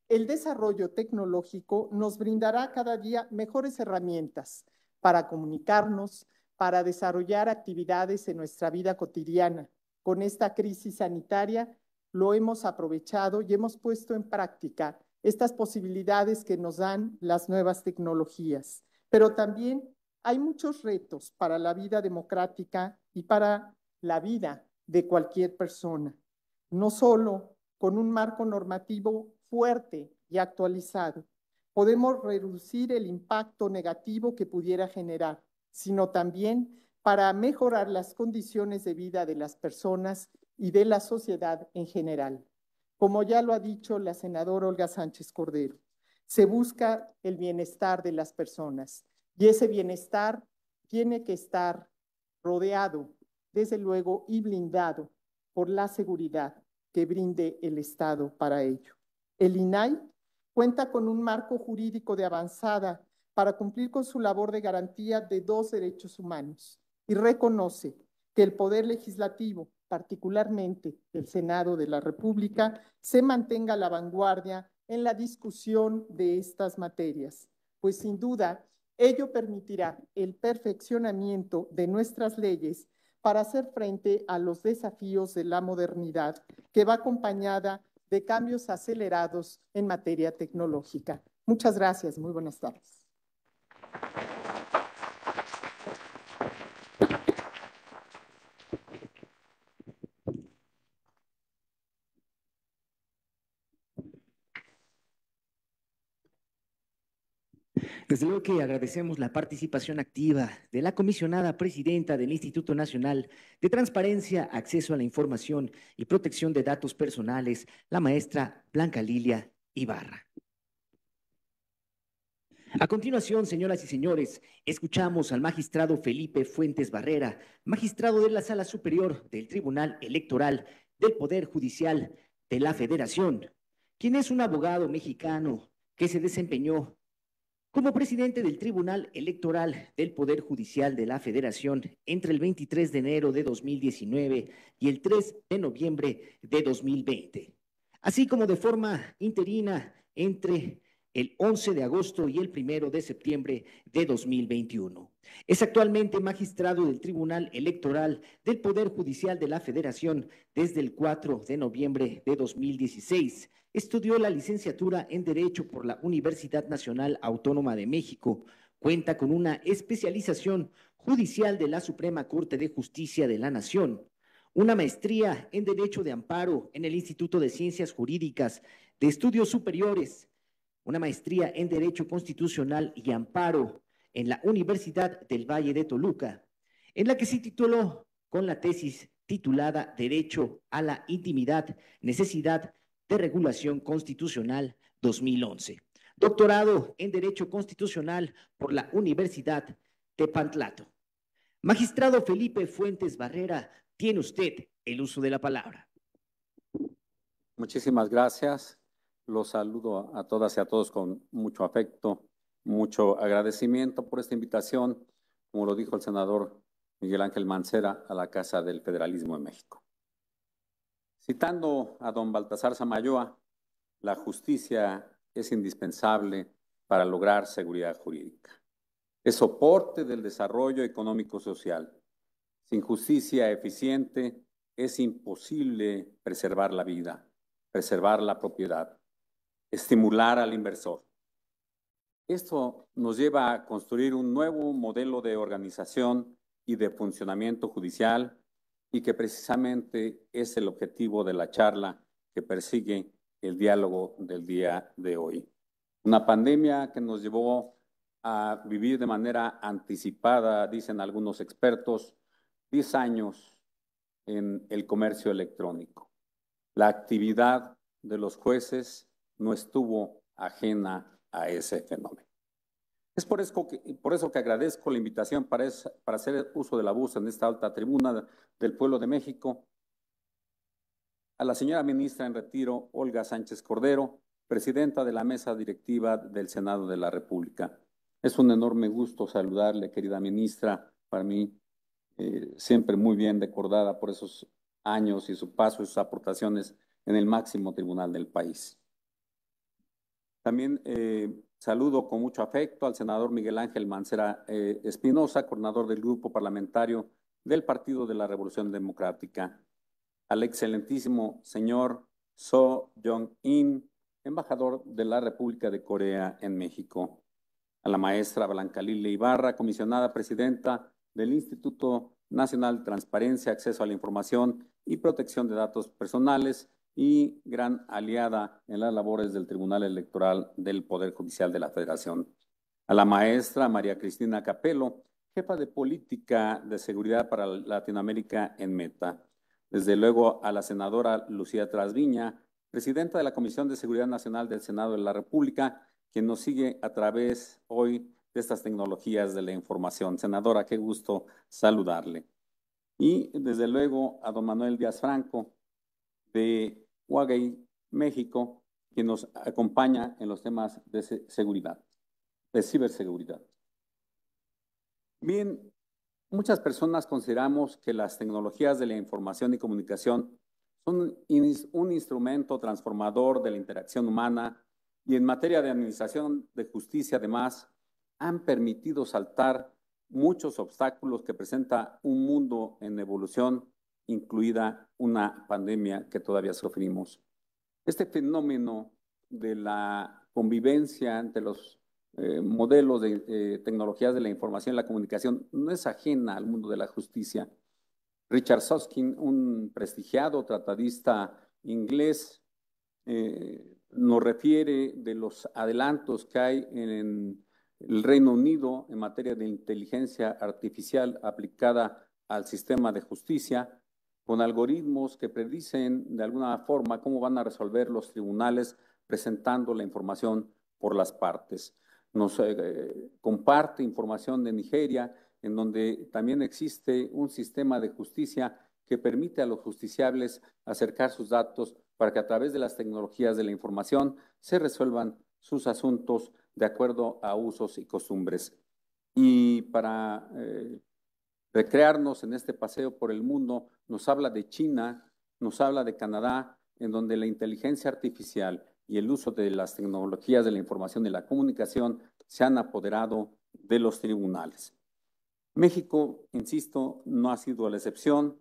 El desarrollo tecnológico nos brindará cada día mejores herramientas para comunicarnos, para desarrollar actividades en nuestra vida cotidiana. Con esta crisis sanitaria lo hemos aprovechado y hemos puesto en práctica estas posibilidades que nos dan las nuevas tecnologías. Pero también hay muchos retos para la vida democrática y para la vida de cualquier persona, no solo con un marco normativo fuerte y actualizado. Podemos reducir el impacto negativo que pudiera generar, sino también para mejorar las condiciones de vida de las personas y de la sociedad en general. Como ya lo ha dicho la senadora Olga Sánchez Cordero, se busca el bienestar de las personas y ese bienestar tiene que estar rodeado, desde luego, y blindado por la seguridad que brinde el Estado para ello. El INAI cuenta con un marco jurídico de avanzada para cumplir con su labor de garantía de dos derechos humanos y reconoce que el Poder Legislativo, particularmente el Senado de la República, se mantenga a la vanguardia en la discusión de estas materias, pues sin duda ello permitirá el perfeccionamiento de nuestras leyes para hacer frente a los desafíos de la modernidad que va acompañada de cambios acelerados en materia tecnológica. Muchas gracias, muy buenas tardes. Desde luego que agradecemos la participación activa de la comisionada presidenta del Instituto Nacional de Transparencia, Acceso a la Información y Protección de Datos Personales, la maestra Blanca Lilia Ibarra. A continuación, señoras y señores, escuchamos al magistrado Felipe Fuentes Barrera, magistrado de la Sala Superior del Tribunal Electoral del Poder Judicial de la Federación, quien es un abogado mexicano que se desempeñó como presidente del Tribunal Electoral del Poder Judicial de la Federación entre el 23 de enero de 2019 y el 3 de noviembre de 2020, así como de forma interina entre el 11 de agosto y el 1 de septiembre de 2021. Es actualmente magistrado del Tribunal Electoral del Poder Judicial de la Federación desde el 4 de noviembre de 2016. Estudió la licenciatura en Derecho por la Universidad Nacional Autónoma de México. Cuenta con una especialización judicial de la Suprema Corte de Justicia de la Nación, una maestría en Derecho de Amparo en el Instituto de Ciencias Jurídicas de Estudios Superiores una maestría en Derecho Constitucional y Amparo en la Universidad del Valle de Toluca, en la que se tituló con la tesis titulada Derecho a la Intimidad, Necesidad de Regulación Constitucional 2011. Doctorado en Derecho Constitucional por la Universidad de Pantlato. Magistrado Felipe Fuentes Barrera, tiene usted el uso de la palabra. Muchísimas gracias. Los saludo a todas y a todos con mucho afecto, mucho agradecimiento por esta invitación, como lo dijo el senador Miguel Ángel Mancera, a la Casa del Federalismo en México. Citando a don Baltasar Samayoa, la justicia es indispensable para lograr seguridad jurídica. Es soporte del desarrollo económico-social. Sin justicia eficiente es imposible preservar la vida, preservar la propiedad, estimular al inversor. Esto nos lleva a construir un nuevo modelo de organización y de funcionamiento judicial y que precisamente es el objetivo de la charla que persigue el diálogo del día de hoy. Una pandemia que nos llevó a vivir de manera anticipada, dicen algunos expertos, 10 años en el comercio electrónico. La actividad de los jueces no estuvo ajena a ese fenómeno. Es por eso que, agradezco la invitación para, hacer uso de la en esta alta tribuna del pueblo de México a la señora ministra en retiro, Olga Sánchez Cordero, presidenta de la mesa directiva del Senado de la República. Es un enorme gusto saludarle, querida ministra, para mí eh, siempre muy bien recordada por esos años y su paso y sus aportaciones en el máximo tribunal del país. También eh, saludo con mucho afecto al senador Miguel Ángel Mancera eh, Espinosa, coordinador del grupo parlamentario del Partido de la Revolución Democrática, al excelentísimo señor So Jong-in, embajador de la República de Corea en México, a la maestra Blanca Lille Ibarra, comisionada presidenta del Instituto Nacional de Transparencia, Acceso a la Información y Protección de Datos Personales, y gran aliada en las labores del Tribunal Electoral del Poder Judicial de la Federación. A la maestra María Cristina Capelo, jefa de política de seguridad para Latinoamérica en Meta. Desde luego a la senadora Lucía Trasviña, presidenta de la Comisión de Seguridad Nacional del Senado de la República, quien nos sigue a través hoy de estas tecnologías de la información. Senadora, qué gusto saludarle. Y desde luego a don Manuel Díaz Franco, de Huagay, México, que nos acompaña en los temas de seguridad, de ciberseguridad. Bien, muchas personas consideramos que las tecnologías de la información y comunicación son un instrumento transformador de la interacción humana y en materia de administración de justicia, además, han permitido saltar muchos obstáculos que presenta un mundo en evolución incluida una pandemia que todavía sufrimos. Este fenómeno de la convivencia entre los eh, modelos de eh, tecnologías de la información y la comunicación no es ajena al mundo de la justicia. Richard Soskin, un prestigiado tratadista inglés, eh, nos refiere de los adelantos que hay en el Reino Unido en materia de inteligencia artificial aplicada al sistema de justicia con algoritmos que predicen de alguna forma cómo van a resolver los tribunales presentando la información por las partes. Nos eh, comparte información de Nigeria, en donde también existe un sistema de justicia que permite a los justiciables acercar sus datos para que a través de las tecnologías de la información se resuelvan sus asuntos de acuerdo a usos y costumbres. Y para eh, recrearnos en este paseo por el mundo, nos habla de China, nos habla de Canadá, en donde la inteligencia artificial y el uso de las tecnologías de la información y la comunicación se han apoderado de los tribunales. México, insisto, no ha sido la excepción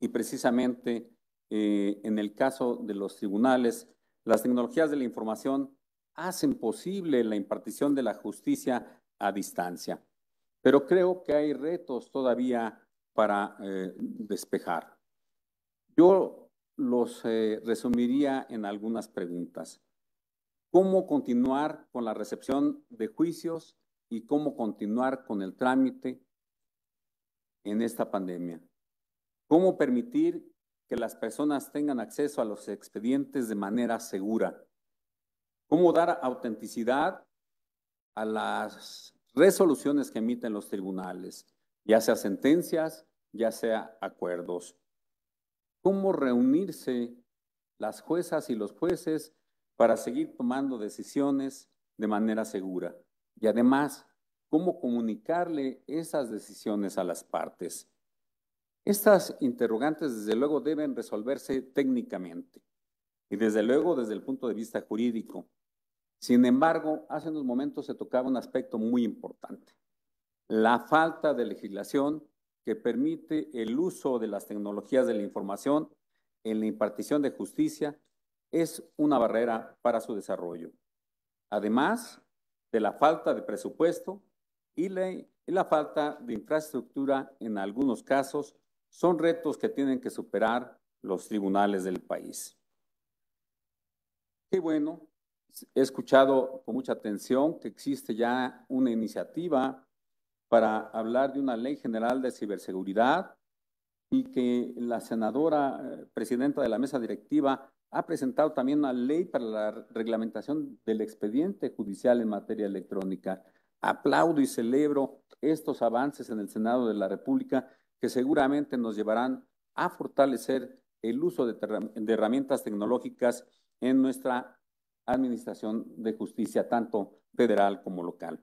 y precisamente eh, en el caso de los tribunales, las tecnologías de la información hacen posible la impartición de la justicia a distancia. Pero creo que hay retos todavía para eh, despejar. Yo los eh, resumiría en algunas preguntas. ¿Cómo continuar con la recepción de juicios y cómo continuar con el trámite en esta pandemia? ¿Cómo permitir que las personas tengan acceso a los expedientes de manera segura? ¿Cómo dar autenticidad a las resoluciones que emiten los tribunales? ya sea sentencias, ya sea acuerdos. ¿Cómo reunirse las juezas y los jueces para seguir tomando decisiones de manera segura? Y además, ¿cómo comunicarle esas decisiones a las partes? Estas interrogantes, desde luego, deben resolverse técnicamente y, desde luego, desde el punto de vista jurídico. Sin embargo, hace unos momentos se tocaba un aspecto muy importante la falta de legislación que permite el uso de las tecnologías de la información en la impartición de justicia es una barrera para su desarrollo, además de la falta de presupuesto y la, falta de infraestructura en algunos casos son retos que tienen que superar los tribunales del país. Qué bueno, he escuchado con mucha atención que existe ya una iniciativa para hablar de una ley general de ciberseguridad y que la senadora eh, presidenta de la mesa directiva ha presentado también una ley para la reglamentación del expediente judicial en materia electrónica. Aplaudo y celebro estos avances en el Senado de la República que seguramente nos llevarán a fortalecer el uso de herramientas tecnológicas en nuestra administración de justicia, tanto federal como local.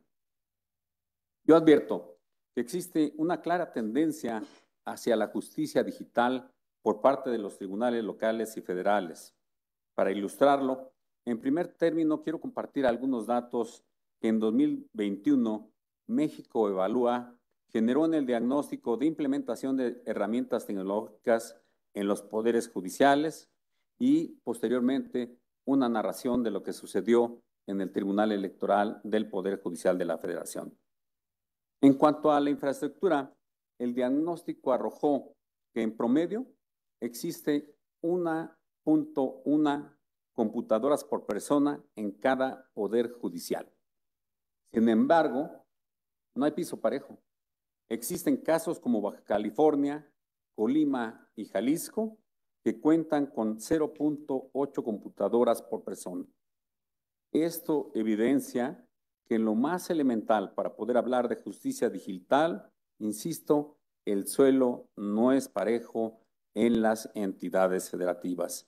Yo advierto que existe una clara tendencia hacia la justicia digital por parte de los tribunales locales y federales. Para ilustrarlo, en primer término quiero compartir algunos datos que en 2021 México evalúa generó en el diagnóstico de implementación de herramientas tecnológicas en los poderes judiciales y posteriormente una narración de lo que sucedió en el Tribunal Electoral del Poder Judicial de la Federación. En cuanto a la infraestructura, el diagnóstico arrojó que en promedio existe 1.1 computadoras por persona en cada poder judicial. Sin embargo, no hay piso parejo. Existen casos como Baja California, Colima y Jalisco que cuentan con 0.8 computadoras por persona. Esto evidencia que lo más elemental para poder hablar de justicia digital, insisto, el suelo no es parejo en las entidades federativas.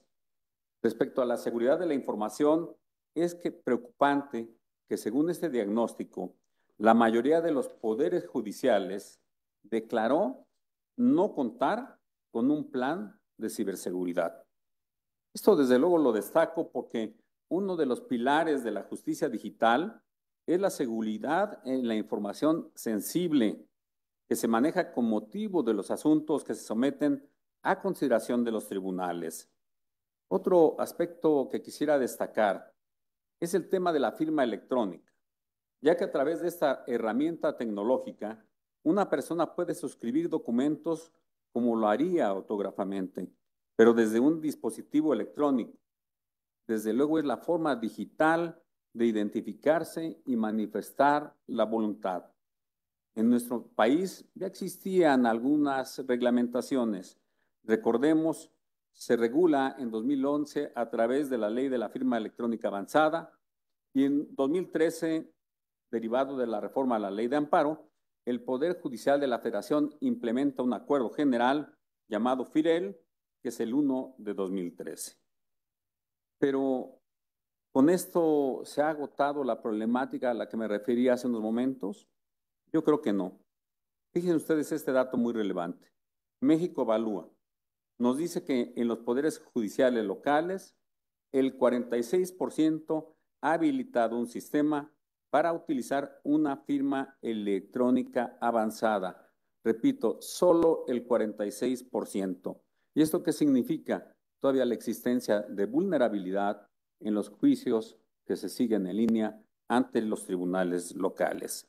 Respecto a la seguridad de la información, es que preocupante que según este diagnóstico, la mayoría de los poderes judiciales declaró no contar con un plan de ciberseguridad. Esto desde luego lo destaco porque uno de los pilares de la justicia digital es la seguridad en la información sensible que se maneja con motivo de los asuntos que se someten a consideración de los tribunales. Otro aspecto que quisiera destacar es el tema de la firma electrónica, ya que a través de esta herramienta tecnológica, una persona puede suscribir documentos como lo haría autógrafamente, pero desde un dispositivo electrónico. Desde luego es la forma digital de identificarse y manifestar la voluntad. En nuestro país ya existían algunas reglamentaciones. Recordemos, se regula en 2011 a través de la ley de la firma electrónica avanzada y en 2013, derivado de la reforma a la ley de amparo, el Poder Judicial de la Federación implementa un acuerdo general llamado FIREL, que es el 1 de 2013. Pero con esto se ha agotado la problemática a la que me refería hace unos momentos. Yo creo que no. Fíjense ustedes este dato muy relevante. México evalúa. Nos dice que en los poderes judiciales locales, el 46% ha habilitado un sistema para utilizar una firma electrónica avanzada. Repito, solo el 46%. ¿Y esto qué significa? Todavía la existencia de vulnerabilidad en los juicios que se siguen en línea ante los tribunales locales.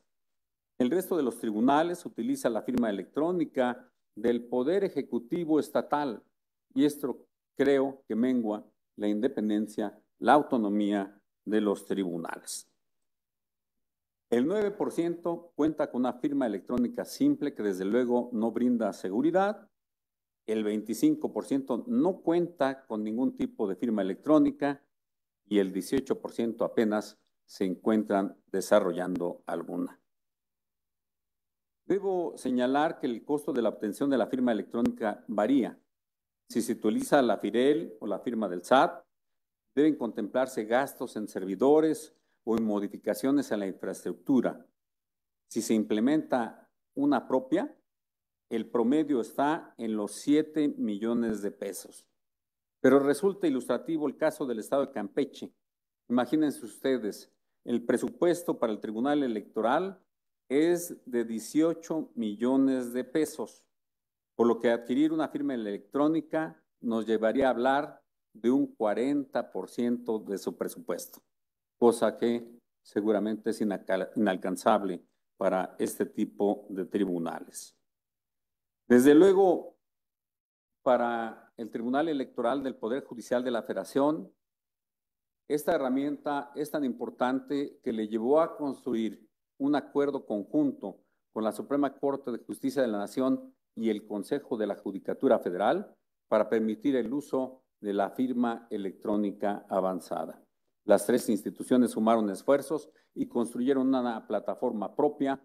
El resto de los tribunales utiliza la firma electrónica del Poder Ejecutivo Estatal y esto creo que mengua la independencia, la autonomía de los tribunales. El 9% cuenta con una firma electrónica simple que desde luego no brinda seguridad. El 25% no cuenta con ningún tipo de firma electrónica y el 18% apenas se encuentran desarrollando alguna. Debo señalar que el costo de la obtención de la firma electrónica varía. Si se utiliza la FIREL o la firma del SAT, deben contemplarse gastos en servidores o en modificaciones a la infraestructura. Si se implementa una propia, el promedio está en los 7 millones de pesos. Pero resulta ilustrativo el caso del Estado de Campeche. Imagínense ustedes, el presupuesto para el Tribunal Electoral es de 18 millones de pesos, por lo que adquirir una firma electrónica nos llevaría a hablar de un 40% de su presupuesto, cosa que seguramente es inalcanzable para este tipo de tribunales. Desde luego, para el Tribunal Electoral del Poder Judicial de la Federación, esta herramienta es tan importante que le llevó a construir un acuerdo conjunto con la Suprema Corte de Justicia de la Nación y el Consejo de la Judicatura Federal para permitir el uso de la firma electrónica avanzada. Las tres instituciones sumaron esfuerzos y construyeron una plataforma propia,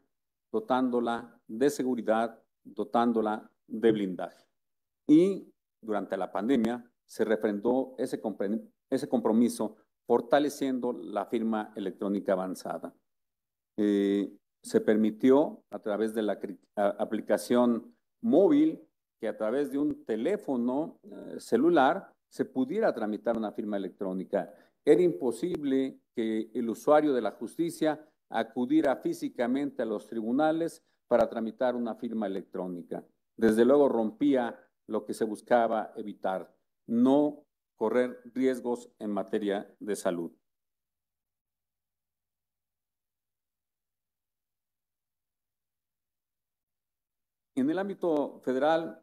dotándola de seguridad, dotándola de blindaje y durante la pandemia se refrendó ese, compromiso fortaleciendo la firma electrónica avanzada. Eh, se permitió a través de la aplicación móvil que a través de un teléfono eh, celular se pudiera tramitar una firma electrónica. Era imposible que el usuario de la justicia acudiera físicamente a los tribunales para tramitar una firma electrónica. Desde luego rompía lo que se buscaba evitar, no correr riesgos en materia de salud. En el ámbito federal,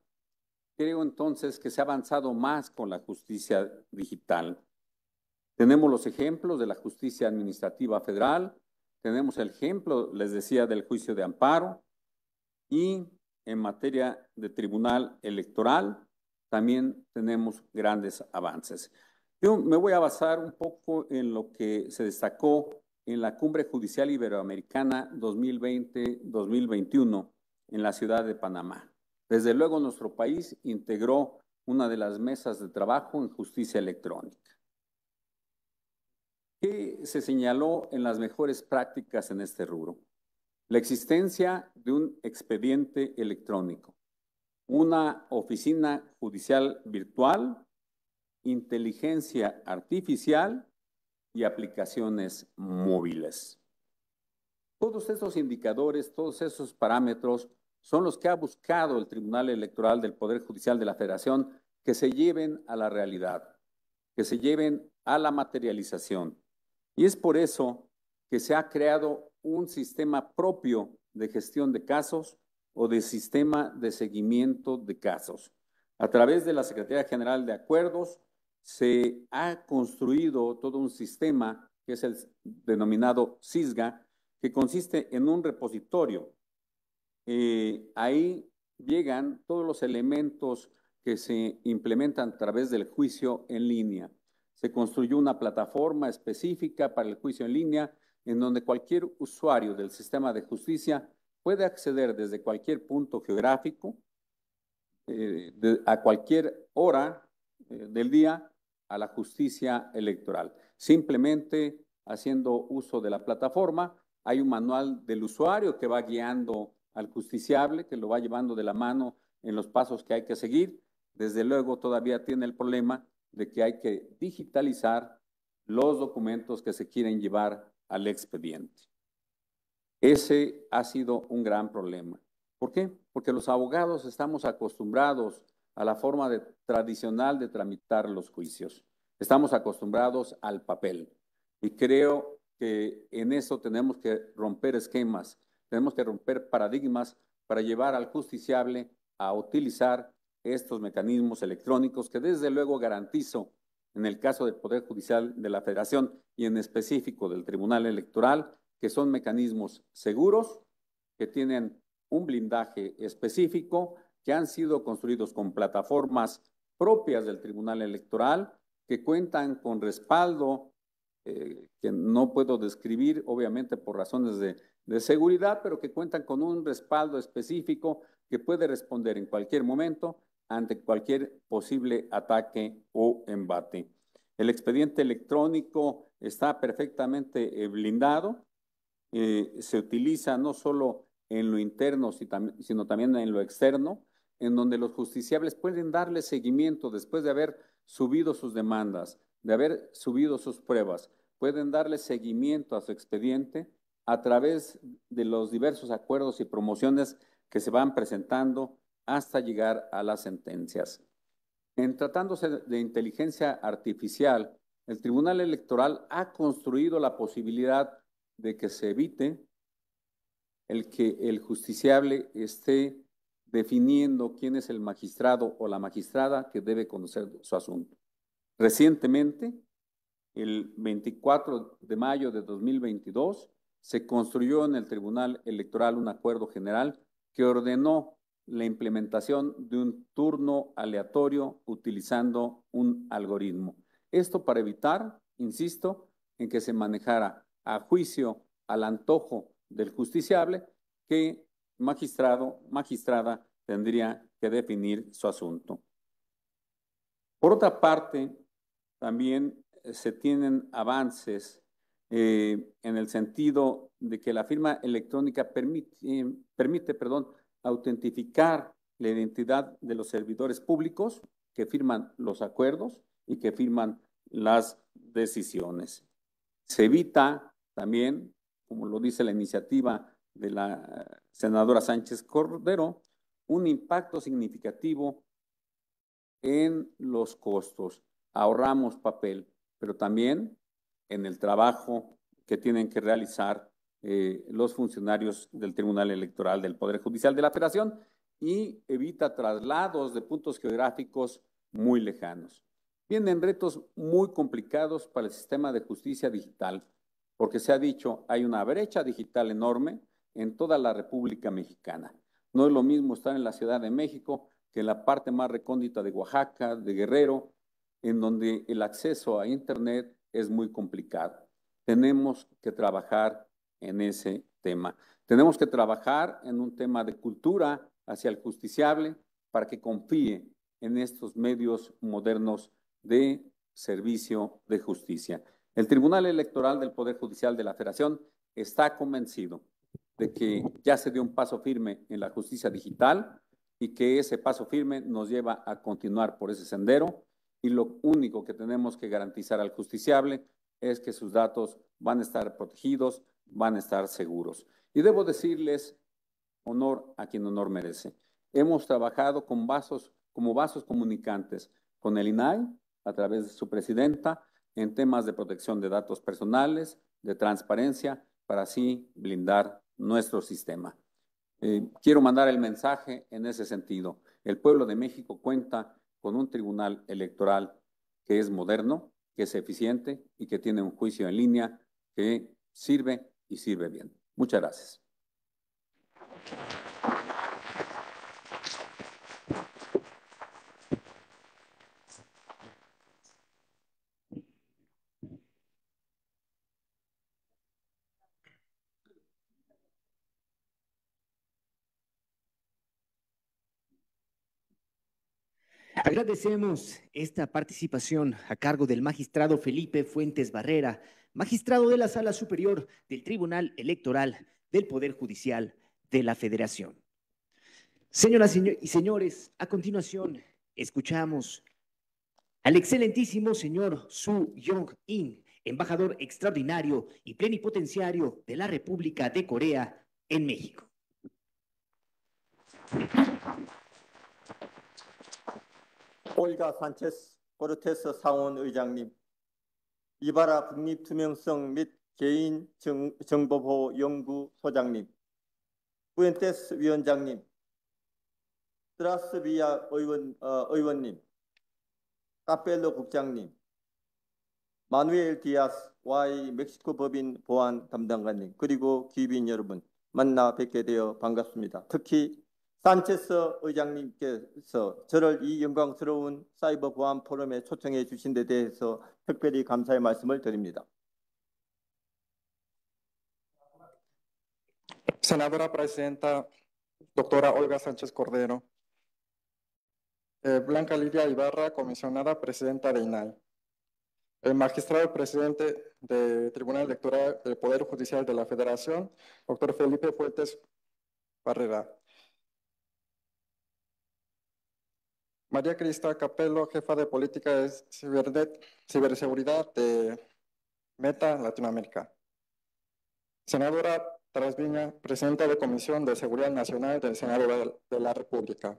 creo entonces que se ha avanzado más con la justicia digital. Tenemos los ejemplos de la justicia administrativa federal, tenemos el ejemplo, les decía, del juicio de amparo y en materia de tribunal electoral, también tenemos grandes avances. Yo me voy a basar un poco en lo que se destacó en la Cumbre Judicial Iberoamericana 2020-2021 en la ciudad de Panamá. Desde luego, nuestro país integró una de las mesas de trabajo en justicia electrónica. ¿Qué se señaló en las mejores prácticas en este rubro? La existencia de un expediente electrónico, una oficina judicial virtual, inteligencia artificial y aplicaciones móviles. Todos esos indicadores, todos esos parámetros son los que ha buscado el Tribunal Electoral del Poder Judicial de la Federación que se lleven a la realidad, que se lleven a la materialización. Y es por eso que se ha creado un sistema propio de gestión de casos o de sistema de seguimiento de casos. A través de la Secretaría General de Acuerdos se ha construido todo un sistema que es el denominado CISGA, que consiste en un repositorio. Eh, ahí llegan todos los elementos que se implementan a través del juicio en línea. Se construyó una plataforma específica para el juicio en línea en donde cualquier usuario del sistema de justicia puede acceder desde cualquier punto geográfico, eh, a cualquier hora eh, del día, a la justicia electoral. Simplemente haciendo uso de la plataforma, hay un manual del usuario que va guiando al justiciable, que lo va llevando de la mano en los pasos que hay que seguir. Desde luego todavía tiene el problema de que hay que digitalizar los documentos que se quieren llevar al expediente. Ese ha sido un gran problema. ¿Por qué? Porque los abogados estamos acostumbrados a la forma tradicional de tramitar los juicios. Estamos acostumbrados al papel. Y creo que en eso tenemos que romper esquemas, tenemos que romper paradigmas para llevar al justiciable a utilizar estos mecanismos electrónicos que desde luego garantizo en el caso del Poder Judicial de la Federación y en específico del Tribunal Electoral, que son mecanismos seguros, que tienen un blindaje específico, que han sido construidos con plataformas propias del Tribunal Electoral, que cuentan con respaldo, eh, que no puedo describir obviamente por razones de, de seguridad, pero que cuentan con un respaldo específico que puede responder en cualquier momento ante cualquier posible ataque o embate. El expediente electrónico está perfectamente eh, blindado, eh, se utiliza no solo en lo interno, sino también en lo externo, en donde los justiciables pueden darle seguimiento después de haber subido sus demandas, de haber subido sus pruebas, pueden darle seguimiento a su expediente a través de los diversos acuerdos y promociones que se van presentando hasta llegar a las sentencias. En tratándose de inteligencia artificial, el Tribunal Electoral ha construido la posibilidad de que se evite el que el justiciable esté definiendo quién es el magistrado o la magistrada que debe conocer su asunto. Recientemente, el 24 de mayo de 2022, se construyó en el Tribunal Electoral un acuerdo general que ordenó la implementación de un turno aleatorio utilizando un algoritmo. Esto para evitar, insisto, en que se manejara a juicio al antojo del justiciable que magistrado, magistrada tendría que definir su asunto. Por otra parte, también eh, se tienen avances eh, en el sentido de que la firma electrónica permite, permite perdón, autentificar la identidad de los servidores públicos que firman los acuerdos y que firman las decisiones. Se evita también, como lo dice la iniciativa de la eh, senadora Sánchez Cordero, un impacto significativo en los costos. Ahorramos papel, pero también en el trabajo que tienen que realizar eh, los funcionarios del Tribunal Electoral del Poder Judicial de la Federación y evita traslados de puntos geográficos muy lejanos. Vienen retos muy complicados para el sistema de justicia digital, porque se ha dicho, hay una brecha digital enorme en toda la República Mexicana. No es lo mismo estar en la Ciudad de México que en la parte más recóndita de Oaxaca, de Guerrero, en donde el acceso a Internet es muy complicado. Tenemos que trabajar en ese tema. Tenemos que trabajar en un tema de cultura hacia el justiciable para que confíe en estos medios modernos de servicio de justicia. El Tribunal Electoral del Poder Judicial de la Federación está convencido de que ya se dio un paso firme en la justicia digital y que ese paso firme nos lleva a continuar por ese sendero y lo único que tenemos que garantizar al justiciable es que sus datos van a estar protegidos, van a estar seguros. Y debo decirles, honor a quien honor merece. Hemos trabajado con vasos, como vasos comunicantes con el INAI, a través de su presidenta, en temas de protección de datos personales, de transparencia, para así blindar nuestro sistema. Eh, quiero mandar el mensaje en ese sentido. El pueblo de México cuenta con un tribunal electoral que es moderno, que es eficiente y que tiene un juicio en línea que sirve y sirve bien. Muchas gracias. Agradecemos esta participación a cargo del magistrado Felipe Fuentes Barrera magistrado de la Sala Superior del Tribunal Electoral del Poder Judicial de la Federación. Señoras y señores, a continuación escuchamos al excelentísimo señor Su Yong-in, embajador extraordinario y plenipotenciario de la República de Corea en México. Olga Sánchez, 이바라 국립투명성 및 개인 정, 보보호 연구소장님, 부엔테스 위원장님, 트라스비아 의원, 어, 의원님, 카펠로 국장님, 마누엘 디아스 와이 멕시코 법인 보안 담당관님, 그리고 기빈 여러분 만나 뵙게 되어 반갑습니다. 특히 산체스 Senadora Presidenta, doctora Olga Sánchez Cordero. Eh, Blanca Lidia Ibarra, comisionada presidenta reinal, El magistrado presidente del Tribunal Electoral del Poder Judicial de la Federación, doctor Felipe Fuentes Barrera. María Crista Capello, jefa de política de ciberseguridad de Meta Latinoamérica. Senadora Trasviña, presidenta de Comisión de Seguridad Nacional del Senado de la República.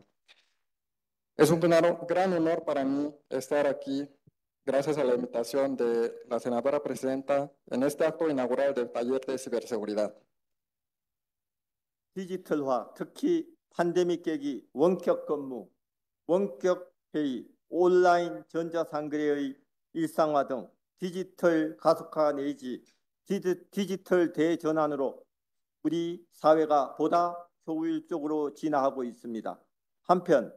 Es un gran honor para mí estar aquí gracias a la invitación de la senadora presidenta en este acto inaugural del taller de ciberseguridad. 특히 팬데믹 원격 근무, 원격 회의, 온라인 전자상거래의 일상화 등 디지털 가속화 내지 디지털 대전환으로 우리 사회가 보다 효율적으로 진화하고 있습니다. 한편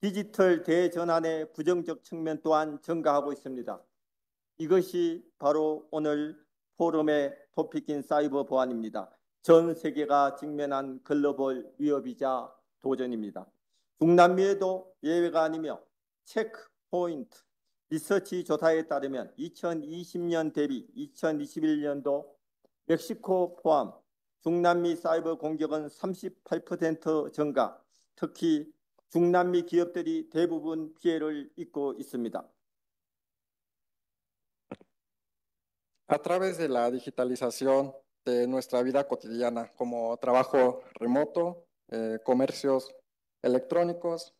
디지털 대전환의 부정적 측면 또한 증가하고 있습니다. 이것이 바로 오늘 포럼의 토픽인 사이버 보안입니다. 전 세계가 직면한 글로벌 위협이자 도전입니다. 북남미에도 예외가 아니며 체크포인트 리서치 조사에 따르면 2020년 대비 2021년도 멕시코 포함 중남미 사이버 공격은 38% 증가, 특히 중남미 기업들이 대부분 피해를 입고 있습니다. A través de la digitalización de nuestra vida cotidiana, como trabajo remoto, eh, comercios electrónicos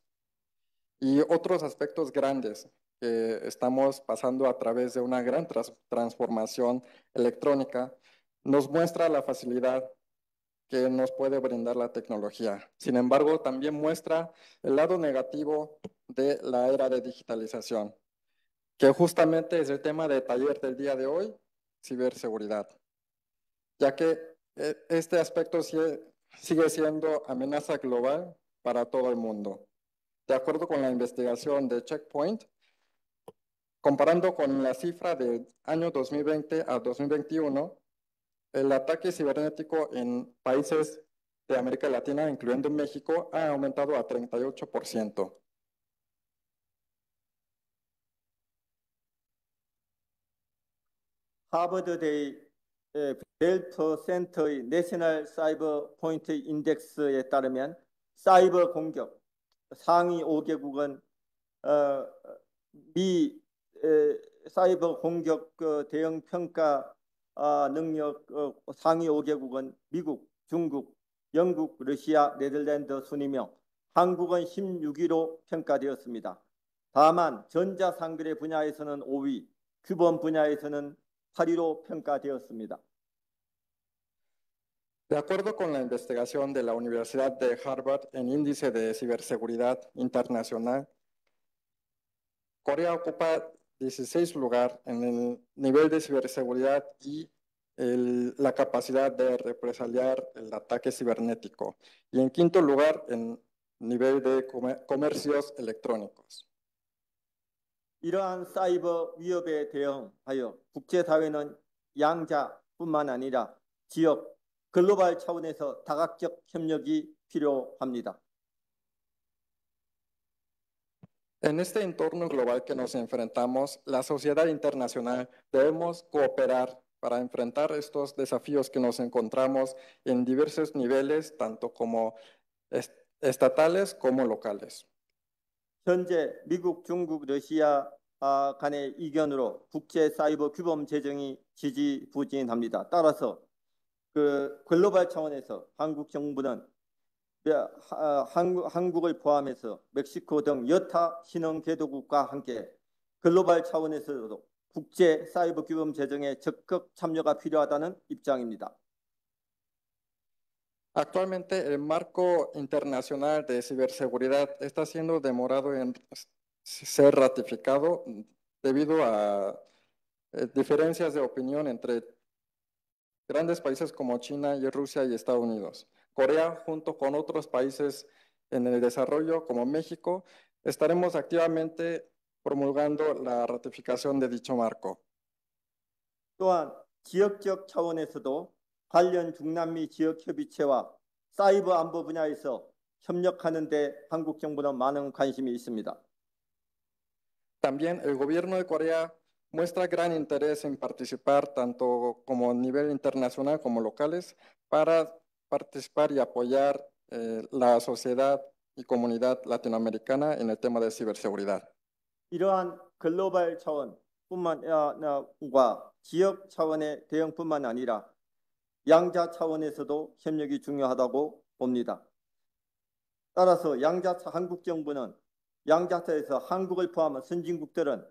y otros aspectos grandes que estamos pasando a través de una gran transformación electrónica, nos muestra la facilidad que nos puede brindar la tecnología. Sin embargo, también muestra el lado negativo de la era de digitalización, que justamente es el tema de taller del día de hoy, ciberseguridad, ya que eh, este aspecto sigue siendo amenaza global para todo el mundo. De acuerdo con la investigación de Checkpoint, comparando con la cifra del año 2020 a 2021, el ataque cibernético en países de América Latina, incluyendo México, ha aumentado a 38%. 하버드대의 point National Point Point de 따르면 사이버 공격 상위 5개국은 어, 미 에, 사이버 공격 그 대응 평가 아, 능력 어, 상위 5개국은 미국, 중국, 영국, 러시아, 네덜란드 순이며 한국은 16위로 평가되었습니다. 다만 전자상거래 분야에서는 5위, 규범 분야에서는 8위로 평가되었습니다. De acuerdo con la investigación de la Universidad de Harvard en Índice de Ciberseguridad Internacional, Corea ocupa 16 lugar en el nivel de ciberseguridad y la capacidad de represaliar el ataque cibernético. Y en quinto lugar, en nivel de comercios electrónicos. 글로벌 차원에서 다각적 협력이 필요합니다. En este entorno global que nos enfrentamos, la sociedad internacional debemos cooperar para enfrentar estos desafíos que nos encontramos en diversos niveles, tanto como estatales como locales. 현재 미국, 중국, 러시아 간의 이견으로 국제 사이버 규범 제정이 지지 부진합니다. 따라서 그 글로벌 차원에서 한국 정부는 한국, 한국을 포함해서 멕시코 등 여타 신흥 개도국과 함께 글로벌 차원에서도 국제 사이버 규범 제정에 적극 참여가 필요하다는 입장입니다. Actualmente el marco internacional de ciberseguridad está siendo demorado en ser ratificado debido a diferencias de opinión entre grandes países como China y Rusia y Estados Unidos. Corea, junto con otros países en el desarrollo como México, estaremos activamente promulgando la ratificación de dicho marco. 지역적 차원에서도 관련 중남미 지역 협의체와 안보 분야에서 협력하는 한국 정부는 많은 관심이 있습니다. También el gobierno de Corea muestra gran interés en participar tanto como a nivel internacional como locales para participar y apoyar eh, la sociedad y comunidad latinoamericana en el tema de ciberseguridad. 이러한 글로벌 지역 차원의 대응뿐만 아니라 양자 차원에서도 협력이 중요하다고 봅니다. 따라서 양자차 한국 정부는 한국을 포함한 선진국들은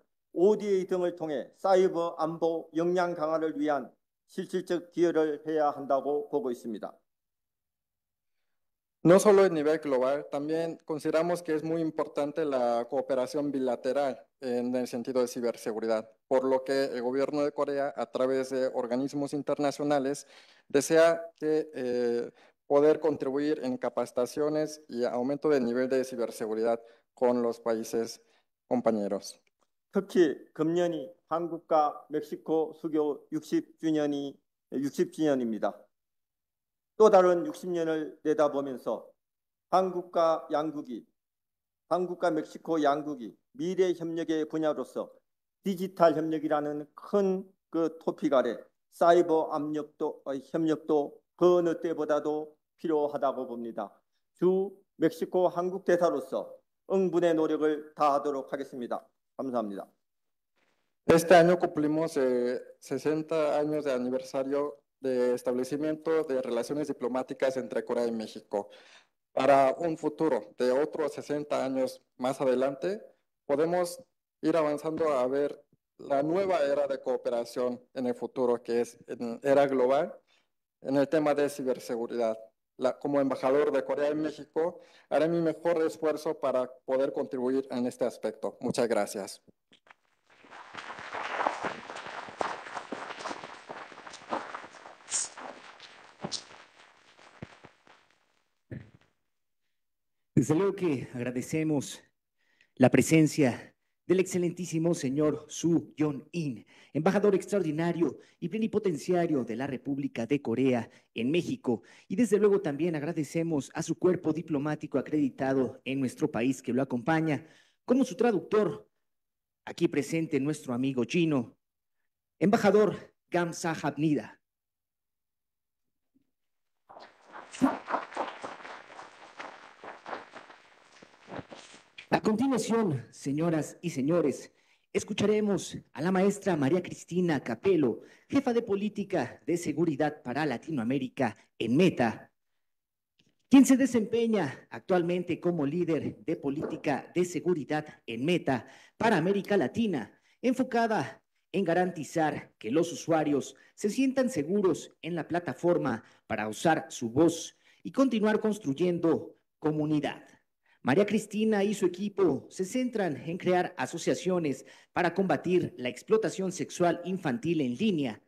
no solo a nivel global, también consideramos que es muy importante la cooperación bilateral en el sentido de ciberseguridad, por lo que el gobierno de Corea, a través de organismos internacionales, desea eh, poder contribuir en capacitaciones y aumento del nivel de ciberseguridad con los países compañeros. 특히 금년이 한국과 멕시코 수교 60주년이 60주년입니다. 또 다른 60년을 내다보면서 한국과 양국이 한국과 멕시코 양국이 미래 협력의 분야로서 디지털 협력이라는 큰 그 토픽 아래 사이버 압력도 어, 협력도 그 어느 때보다도 필요하다고 봅니다. 주 멕시코 한국 대사로서 응분의 노력을 다하도록 하겠습니다. Este año cumplimos 60 eh, años de aniversario de establecimiento de relaciones diplomáticas entre Corea y México. Para un futuro de otros 60 años más adelante, podemos ir avanzando a ver la nueva era de cooperación en el futuro, que es en era global, en el tema de ciberseguridad como embajador de Corea en México, haré mi mejor esfuerzo para poder contribuir en este aspecto. Muchas gracias. Desde luego que agradecemos la presencia del excelentísimo señor Su Yong-in, embajador extraordinario y plenipotenciario de la República de Corea en México. Y desde luego también agradecemos a su cuerpo diplomático acreditado en nuestro país que lo acompaña, como su traductor, aquí presente nuestro amigo chino, embajador Gam Sahabnida. A continuación, señoras y señores, escucharemos a la maestra María Cristina Capelo, jefa de política de seguridad para Latinoamérica en Meta, quien se desempeña actualmente como líder de política de seguridad en Meta para América Latina, enfocada en garantizar que los usuarios se sientan seguros en la plataforma para usar su voz y continuar construyendo comunidad. María Cristina y su equipo se centran en crear asociaciones para combatir la explotación sexual infantil en línea,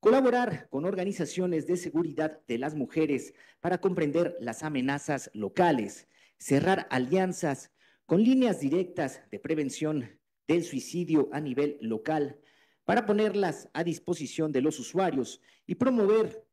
colaborar con organizaciones de seguridad de las mujeres para comprender las amenazas locales, cerrar alianzas con líneas directas de prevención del suicidio a nivel local para ponerlas a disposición de los usuarios y promover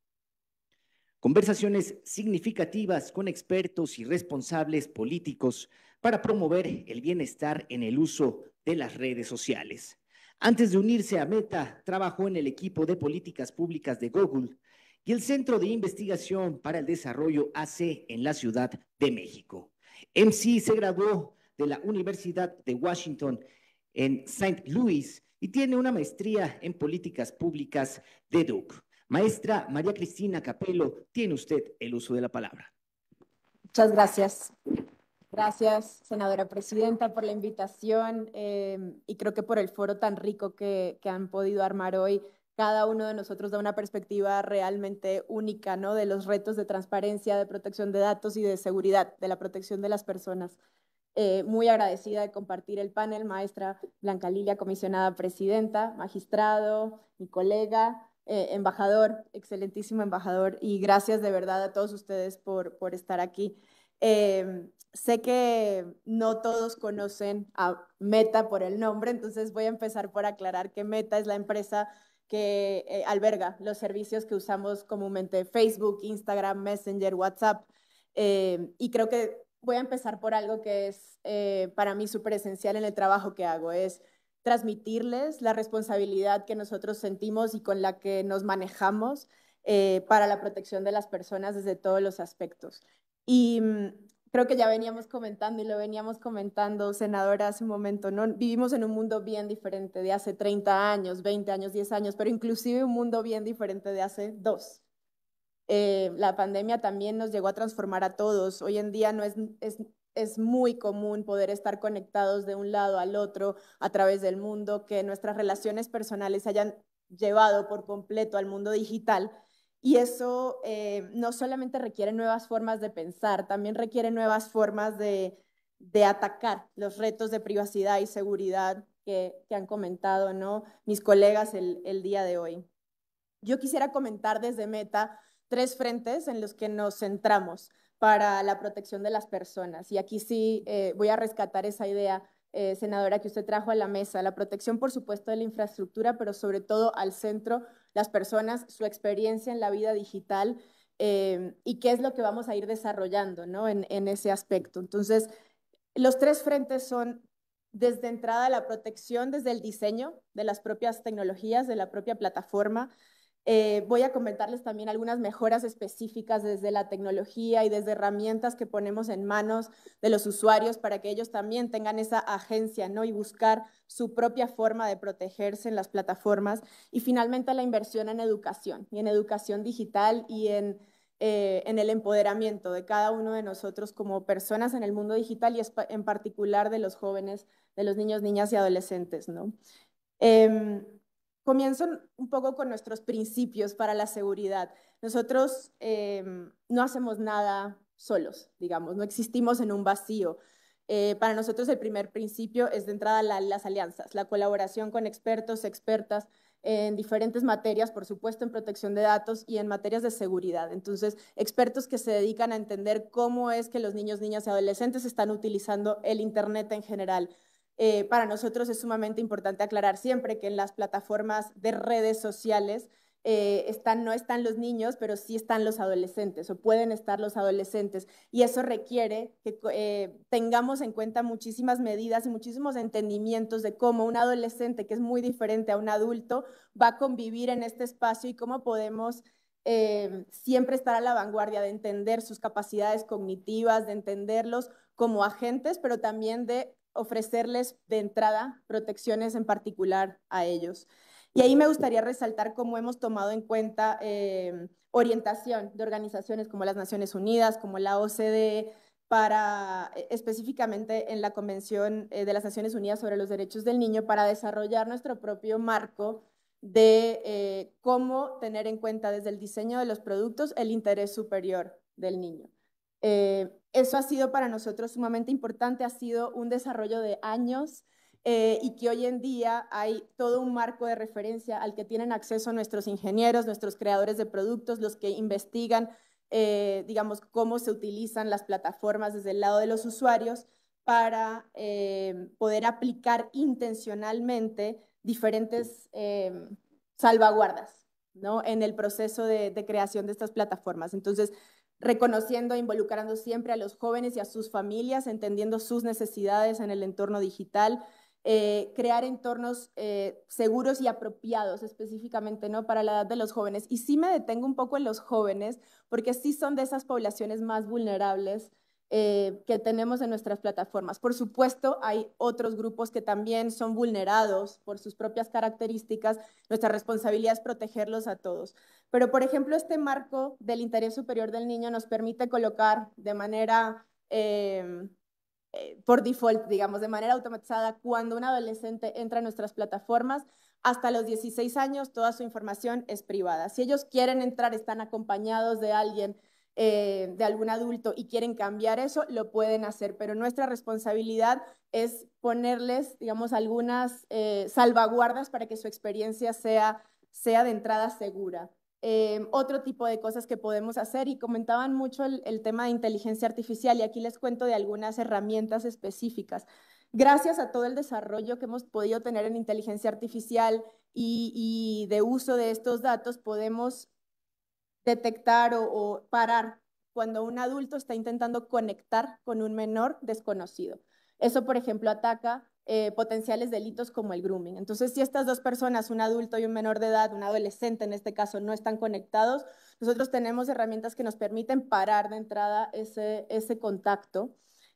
Conversaciones significativas con expertos y responsables políticos para promover el bienestar en el uso de las redes sociales. Antes de unirse a Meta, trabajó en el equipo de políticas públicas de Google y el Centro de Investigación para el Desarrollo AC en la Ciudad de México. MC se graduó de la Universidad de Washington en St. Louis y tiene una maestría en políticas públicas de Duke. Maestra María Cristina Capello, tiene usted el uso de la palabra. Muchas gracias. Gracias, senadora presidenta, por la invitación em, y creo que por el foro tan rico que, han podido armar hoy. Cada uno de nosotros da una perspectiva realmente única ¿no? de los retos de transparencia, de protección de datos y de seguridad, de la protección de las personas. Eh, muy agradecida de compartir el panel, maestra Blanca Lilia, comisionada presidenta, magistrado, mi colega, eh, embajador, excelentísimo embajador, y gracias de verdad a todos ustedes por, estar aquí. Eh, sé que no todos conocen a Meta por el nombre, entonces voy a empezar por aclarar que Meta es la empresa que eh, alberga los servicios que usamos comúnmente, Facebook, Instagram, Messenger, WhatsApp. y creo que voy a empezar por algo que es para mí súper esencial en el trabajo que hago, es transmitirles la responsabilidad que nosotros sentimos y con la que nos manejamos eh, para la protección de las personas desde todos los aspectos. Y mm, creo que ya veníamos comentando y lo veníamos comentando, senadora, hace un momento, ¿no? Vivimos en un mundo bien diferente de hace 30 años, 20 años, 10 años, pero inclusive un mundo bien diferente de hace dos. Eh, la pandemia también nos llegó a transformar a todos. Hoy en día no es es muy común poder estar conectados de un lado al otro a través del mundo, que nuestras relaciones personales hayan llevado por completo al mundo digital. Y eso eh, no solamente requiere nuevas formas de pensar, también requiere nuevas formas de, atacar los retos de privacidad y seguridad que, han comentado ¿no? mis colegas el día de hoy. Yo quisiera comentar desde Meta tres frentes en los que nos centramos para la protección de las personas. Y aquí sí eh, voy a rescatar esa idea, eh, senadora, que usted trajo a la mesa. La protección, por supuesto, de la infraestructura, pero sobre todo al centro, las personas, su experiencia en la vida digital eh, y qué es lo que vamos a ir desarrollando en, en ese aspecto. Entonces, los tres frentes son desde entrada la protección, desde el diseño de las propias tecnologías, de la propia plataforma, eh, voy a comentarles también algunas mejoras específicas desde la tecnología y desde herramientas que ponemos en manos de los usuarios para que ellos también tengan esa agencia ¿no? y buscar su propia forma de protegerse en las plataformas. Y finalmente la inversión en educación y en educación digital y en, eh, en el empoderamiento de cada uno de nosotros como personas en el mundo digital y en particular de los jóvenes, de los niños, niñas y adolescentes. ¿no? Em, Comienzo un poco con nuestros principios para la seguridad. Nosotros em, no hacemos nada solos, digamos, no existimos en un vacío. Eh, para nosotros el primer principio es de entrada las alianzas, la colaboración con expertos, expertas en diferentes materias, por supuesto en protección de datos y en materias de seguridad. Entonces, expertos que se dedican a entender cómo es que los niños, niñas y adolescentes están utilizando el Internet en general eh, para nosotros es sumamente importante aclarar siempre que en las plataformas de redes sociales eh, están, no están los niños, pero sí están los adolescentes o pueden estar los adolescentes. Y eso requiere que eh, tengamos en cuenta muchísimas medidas y muchísimos entendimientos de cómo un adolescente, que es muy diferente a un adulto, va a convivir en este espacio y cómo podemos siempre estar a la vanguardia de entender sus capacidades cognitivas, de entenderlos como agentes, pero también de ofrecerles de entrada protecciones en particular a ellos. Y ahí me gustaría resaltar cómo hemos tomado en cuenta eh, orientación de organizaciones como las Naciones Unidas, como la OCDE, para eh, específicamente en la Convención eh, de las Naciones Unidas sobre los Derechos del Niño, para desarrollar nuestro propio marco de cómo tener en cuenta desde el diseño de los productos el interés superior del niño. Eso ha sido para nosotros sumamente importante, ha sido un desarrollo de años eh, y que hoy en día hay todo un marco de referencia al que tienen acceso nuestros ingenieros, nuestros creadores de productos, los que investigan, eh, digamos, cómo se utilizan las plataformas desde el lado de los usuarios para eh, poder aplicar intencionalmente diferentes salvaguardas ¿no? en el proceso de creación de estas plataformas. Entonces, reconociendo e involucrando siempre a los jóvenes y a sus familias, entendiendo sus necesidades en el entorno digital, eh, crear entornos eh, seguros y apropiados específicamente ¿no? para la edad de los jóvenes. Y sí me detengo un poco en los jóvenes, porque sí son de esas poblaciones más vulnerables eh, que tenemos en nuestras plataformas. Por supuesto, hay otros grupos que también son vulnerados por sus propias características. Nuestra responsabilidad es protegerlos a todos. Pero, por ejemplo, este marco del interés superior del niño nos permite colocar de manera... Eh, eh, por default, digamos, de manera automatizada, cuando un adolescente entra a nuestras plataformas, hasta los 16 años toda su información es privada. Si ellos quieren entrar, están acompañados de alguien eh, de algún adulto y quieren cambiar eso, lo pueden hacer, pero nuestra responsabilidad es ponerles, digamos, algunas eh, salvaguardas para que su experiencia sea, sea de entrada segura. Eh, otro tipo de cosas que podemos hacer y comentaban mucho el, tema de inteligencia artificial y aquí les cuento de algunas herramientas específicas. Gracias a todo el desarrollo que hemos podido tener en inteligencia artificial y de uso de estos datos, podemos detectar o, parar cuando un adulto está intentando conectar con un menor desconocido. Eso, por ejemplo, ataca eh, potenciales delitos como el grooming. Entonces, si estas dos personas, un adulto y un menor de edad, un adolescente en este caso, no están conectados, nosotros tenemos herramientas que nos permiten parar de entrada ese, contacto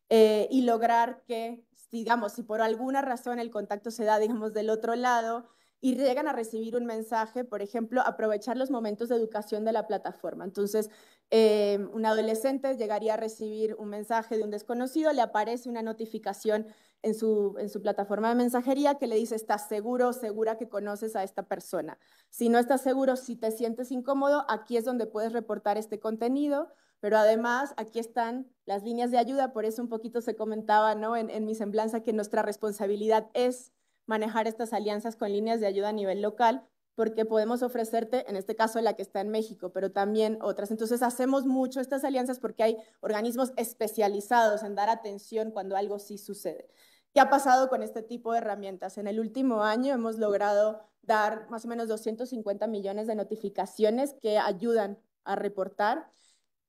eh, y lograr que, digamos, si por alguna razón el contacto se da, digamos, del otro lado, y llegan a recibir un mensaje, por ejemplo, aprovechar los momentos de educación de la plataforma. Entonces, eh, un adolescente llegaría a recibir un mensaje de un desconocido, le aparece una notificación en su, en su plataforma de mensajería que le dice, estás seguro, o segura que conoces a esta persona. Si no estás seguro, si te sientes incómodo, aquí es donde puedes reportar este contenido pero además aquí están las líneas de ayuda, por eso un poquito se comentaba ¿no? en mi semblanza que nuestra responsabilidad es manejar estas alianzas con líneas de ayuda a nivel local, porque podemos ofrecerte, en este caso, la que está en México, pero también otras. Entonces, hacemos mucho estas alianzas porque hay organismos especializados en dar atención cuando algo sí sucede. ¿Qué ha pasado con este tipo de herramientas? En el último año hemos logrado dar más o menos 250 millones de notificaciones que ayudan a reportar.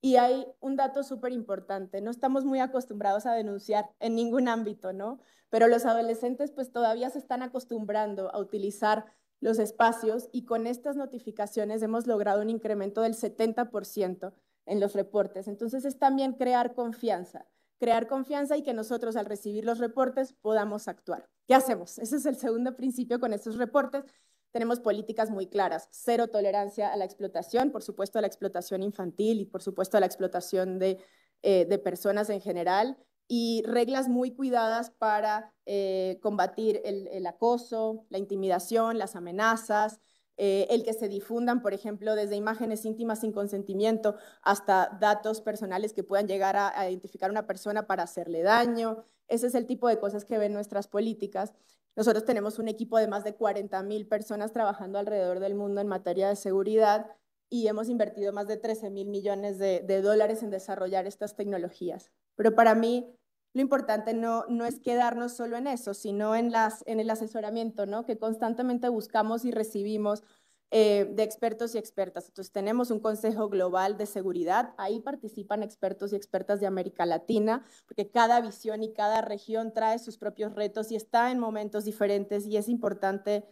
Y hay un dato súper importante, no estamos muy acostumbrados a denunciar en ningún ámbito, ¿no? pero los adolescentes pues todavía se están acostumbrando a utilizar los espacios y con estas notificaciones hemos logrado un incremento del 70% en los reportes. Entonces es también crear confianza, crear confianza y que nosotros al recibir los reportes podamos actuar. ¿Qué hacemos? Ese es el segundo principio con estos reportes. Tenemos políticas muy claras, cero tolerancia a la explotación, por supuesto a la explotación infantil y por supuesto a la explotación de eh, personas en general, y reglas muy cuidadas para eh, combatir el, acoso, la intimidación, las amenazas, eh, el que se difundan, por ejemplo, desde imágenes íntimas sin consentimiento hasta datos personales que puedan llegar a, identificar a una persona para hacerle daño. Ese es el tipo de cosas que ven nuestras políticas. Nosotros tenemos un equipo de más de 40 mil personas trabajando alrededor del mundo en materia de seguridad y hemos invertido más de 13 mil millones de dólares en desarrollar estas tecnologías. Pero para mí lo importante no, es quedarnos solo en eso, sino en, el asesoramiento, Que constantemente buscamos y recibimos eh, de expertos y expertas. Entonces tenemos un Consejo Global de Seguridad, ahí participan expertos y expertas de América Latina, porque cada visión y cada región trae sus propios retos y está en momentos diferentes y es importante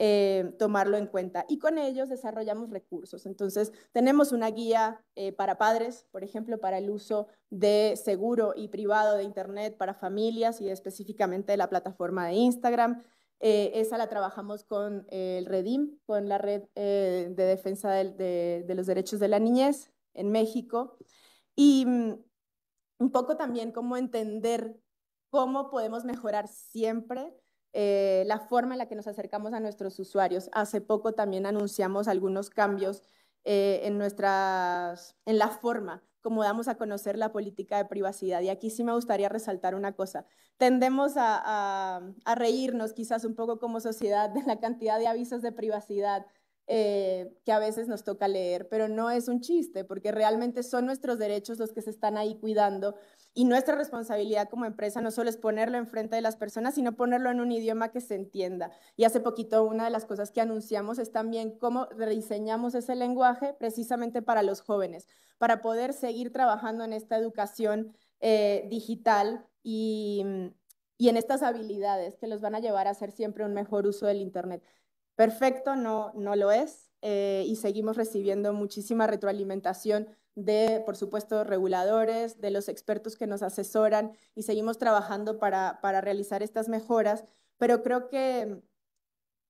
eh, tomarlo en cuenta. Y con ellos desarrollamos recursos. Entonces, tenemos una guía eh, para padres, por ejemplo, para el uso de seguro y privado de Internet para familias y específicamente de la plataforma de Instagram. Eh, esa la trabajamos con el Redim, con la Red de Defensa de, los Derechos de la Niñez en México. Y mm, un poco también cómo entender cómo podemos mejorar siempre eh, la forma en la que nos acercamos a nuestros usuarios. Hace poco también anunciamos algunos cambios eh, en, la forma como damos a conocer la política de privacidad. Y aquí sí me gustaría resaltar una cosa. Tendemos a, reírnos quizás un poco como sociedad de la cantidad de avisos de privacidad eh, que a veces nos toca leer, pero no es un chiste, porque realmente son nuestros derechos los que se están ahí cuidando y nuestra responsabilidad como empresa no solo es ponerlo enfrente de las personas, sino ponerlo en un idioma que se entienda. Y hace poquito una de las cosas que anunciamos es también cómo rediseñamos ese lenguaje precisamente para los jóvenes, para poder seguir trabajando en esta educación eh, digital y, en estas habilidades que los van a llevar a hacer siempre un mejor uso del Internet. Perfecto, no, no lo es. Eh, y seguimos recibiendo muchísima retroalimentación de, por supuesto, reguladores, de los expertos que nos asesoran y seguimos trabajando para, realizar estas mejoras, pero creo que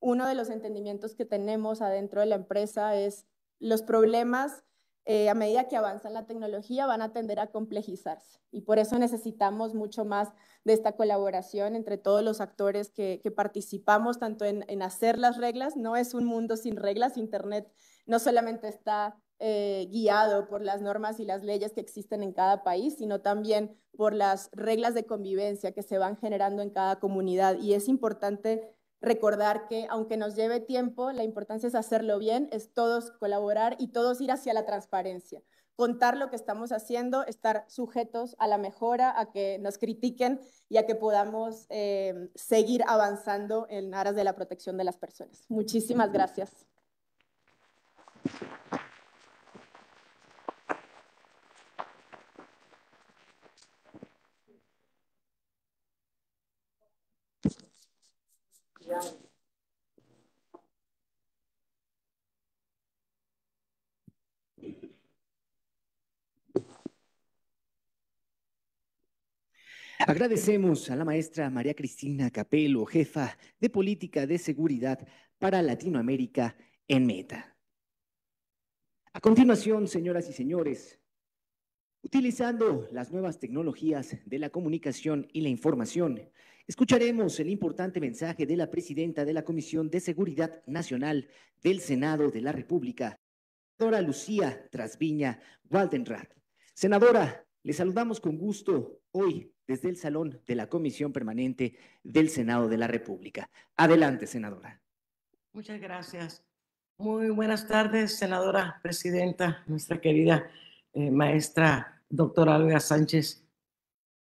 uno de los entendimientos que tenemos adentro de la empresa es los problemas eh, a medida que avanza la tecnología van a tender a complejizarse y por eso necesitamos mucho más de esta colaboración entre todos los actores que, participamos tanto en, hacer las reglas, no es un mundo sin reglas, Internet no solamente está eh, guiado por las normas y las leyes que existen en cada país, sino también por las reglas de convivencia que se van generando en cada comunidad. Y es importante recordar que aunque nos lleve tiempo, la importancia es hacerlo bien, es todos colaborar y todos ir hacia la transparencia contar lo que estamos haciendo, estar sujetos a la mejora, a que nos critiquen y a que podamos eh, seguir avanzando en aras de la protección de las personas. Muchísimas gracias. Agradecemos a la maestra María Cristina Capello, jefa de Política de Seguridad para Latinoamérica en Meta. A continuación, señoras y señores, utilizando las nuevas tecnologías de la comunicación y la información, Escucharemos el importante mensaje de la presidenta de la Comisión de Seguridad Nacional del Senado de la República, senadora Lucía Trasviña Waldenrath. Senadora, le saludamos con gusto hoy desde el Salón de la Comisión Permanente del Senado de la República. Adelante, senadora. Muchas gracias. Muy buenas tardes, senadora presidenta, nuestra querida eh, maestra doctora Olga Sánchez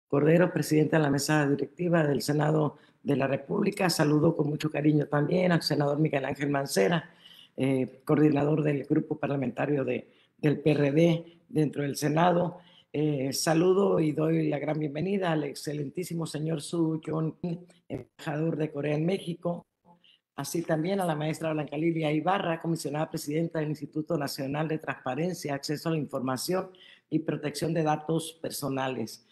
Cordero, presidente de la mesa directiva del Senado de la República. Saludo con mucho cariño también al senador Miguel Ángel Mancera, eh, coordinador del grupo parlamentario de, del PRD dentro del Senado. Eh, saludo y doy la gran bienvenida al excelentísimo señor Su jun embajador de Corea en México, así también a la maestra Blanca Lilia Ibarra, comisionada presidenta del Instituto Nacional de Transparencia, Acceso a la Información y Protección de Datos Personales.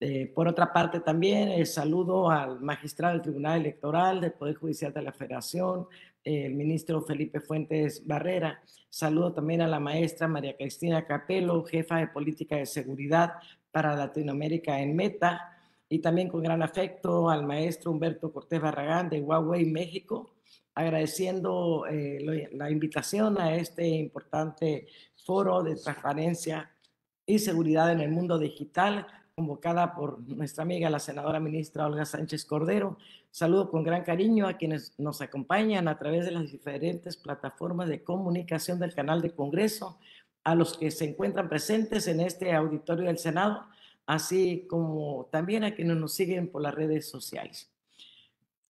Eh, por otra parte, también saludo al magistrado del Tribunal Electoral del Poder Judicial de la Federación, el ministro Felipe Fuentes Barrera. Saludo también a la maestra María Cristina Capello, jefa de Política de Seguridad para Latinoamérica en Meta. Y también con gran afecto al maestro Humberto Cortés Barragán de Huawei, México, agradeciendo eh, la invitación a este importante foro de transparencia y seguridad en el mundo digital convocada por nuestra amiga la senadora ministra Olga Sánchez Cordero. Saludo con gran cariño a quienes nos acompañan a través de las diferentes plataformas de comunicación del canal de Congreso, a los que se encuentran presentes en este auditorio del Senado, así como también a quienes nos siguen por las redes sociales.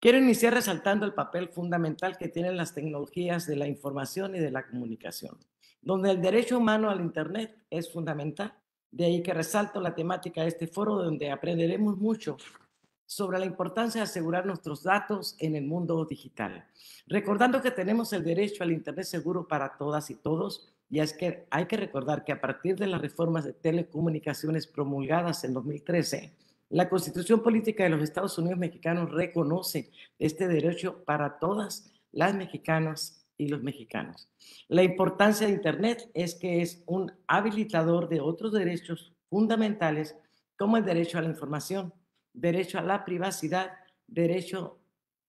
Quiero iniciar resaltando el papel fundamental que tienen las tecnologías de la información y de la comunicación, donde el derecho humano al Internet es fundamental de ahí que resalto la temática de este foro donde aprenderemos mucho sobre la importancia de asegurar nuestros datos en el mundo digital. Recordando que tenemos el derecho al Internet seguro para todas y todos, y es que hay que recordar que a partir de las reformas de telecomunicaciones promulgadas en 2013, la Constitución Política de los Estados Unidos Mexicanos reconoce este derecho para todas las mexicanas los mexicanos. La importancia de Internet es que es un habilitador de otros derechos fundamentales como el derecho a la información, derecho a la privacidad, derecho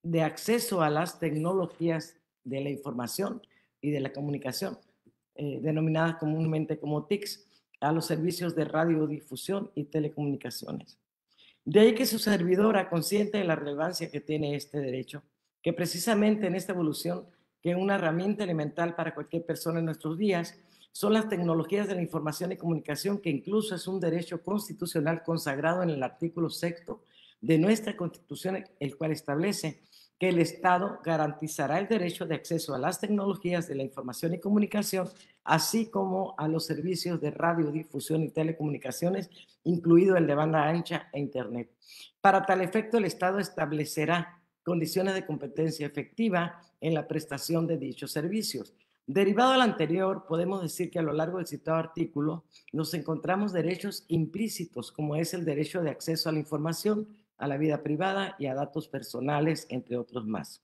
de acceso a las tecnologías de la información y de la comunicación, eh, denominadas comúnmente como TICs, a los servicios de radiodifusión y telecomunicaciones. De ahí que su servidora, consciente de la relevancia que tiene este derecho, que precisamente en esta evolución que una herramienta elemental para cualquier persona en nuestros días, son las tecnologías de la información y comunicación, que incluso es un derecho constitucional consagrado en el artículo sexto de nuestra Constitución, el cual establece que el Estado garantizará el derecho de acceso a las tecnologías de la información y comunicación, así como a los servicios de radiodifusión y telecomunicaciones, incluido el de banda ancha e Internet. Para tal efecto, el Estado establecerá condiciones de competencia efectiva en la prestación de dichos servicios. Derivado al anterior, podemos decir que a lo largo del citado artículo nos encontramos derechos implícitos, como es el derecho de acceso a la información, a la vida privada y a datos personales, entre otros más.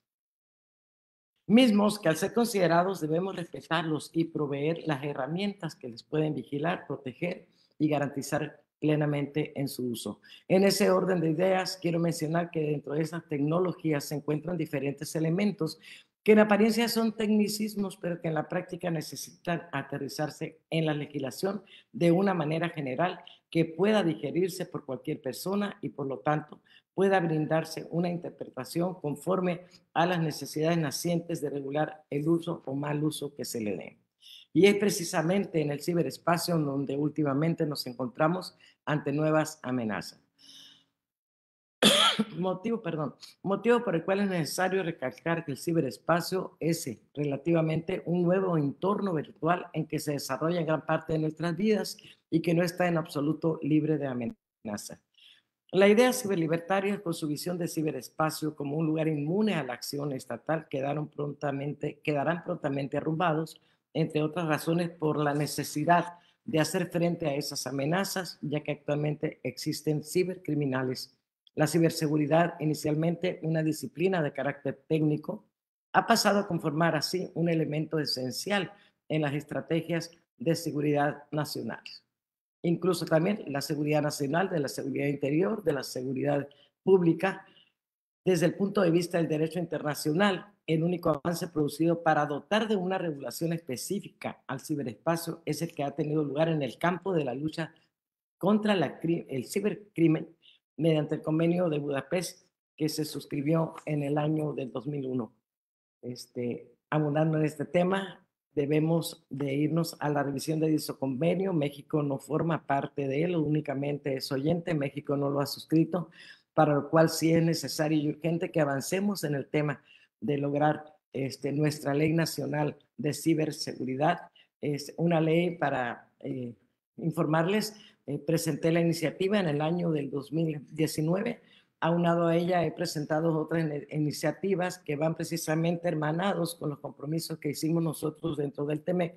Mismos que al ser considerados debemos respetarlos y proveer las herramientas que les pueden vigilar, proteger y garantizar plenamente en su uso. En ese orden de ideas, quiero mencionar que dentro de esas tecnologías se encuentran diferentes elementos que en apariencia son tecnicismos, pero que en la práctica necesitan aterrizarse en la legislación de una manera general que pueda digerirse por cualquier persona y por lo tanto pueda brindarse una interpretación conforme a las necesidades nacientes de regular el uso o mal uso que se le dé. Y es precisamente en el ciberespacio donde últimamente nos encontramos ante nuevas amenazas. motivo, perdón, motivo por el cual es necesario recalcar que el ciberespacio es eh, relativamente un nuevo entorno virtual en que se desarrolla gran parte de nuestras vidas y que no está en absoluto libre de amenazas. La idea ciberlibertaria, con su visión de ciberespacio como un lugar inmune a la acción estatal, quedaron prontamente, quedarán prontamente arrumbados, entre otras razones, por la necesidad de hacer frente a esas amenazas, ya que actualmente existen cibercriminales. La ciberseguridad, inicialmente una disciplina de carácter técnico, ha pasado a conformar así un elemento esencial en las estrategias de seguridad nacional. Incluso también la seguridad nacional, de la seguridad interior, de la seguridad pública, desde el punto de vista del derecho internacional, el único avance producido para dotar de una regulación específica al ciberespacio es el que ha tenido lugar en el campo de la lucha contra la, el cibercrimen mediante el convenio de Budapest que se suscribió en el año del 2001. Este, abundando en este tema, debemos de irnos a la revisión de dicho convenio. México no forma parte de él, únicamente es oyente. México no lo ha suscrito, para lo cual sí es necesario y urgente que avancemos en el tema de lograr este, nuestra ley nacional de ciberseguridad, es una ley para eh, informarles. Eh, presenté la iniciativa en el año del 2019. Aunado a ella, he presentado otras iniciativas que van precisamente hermanados con los compromisos que hicimos nosotros dentro del TEMEC,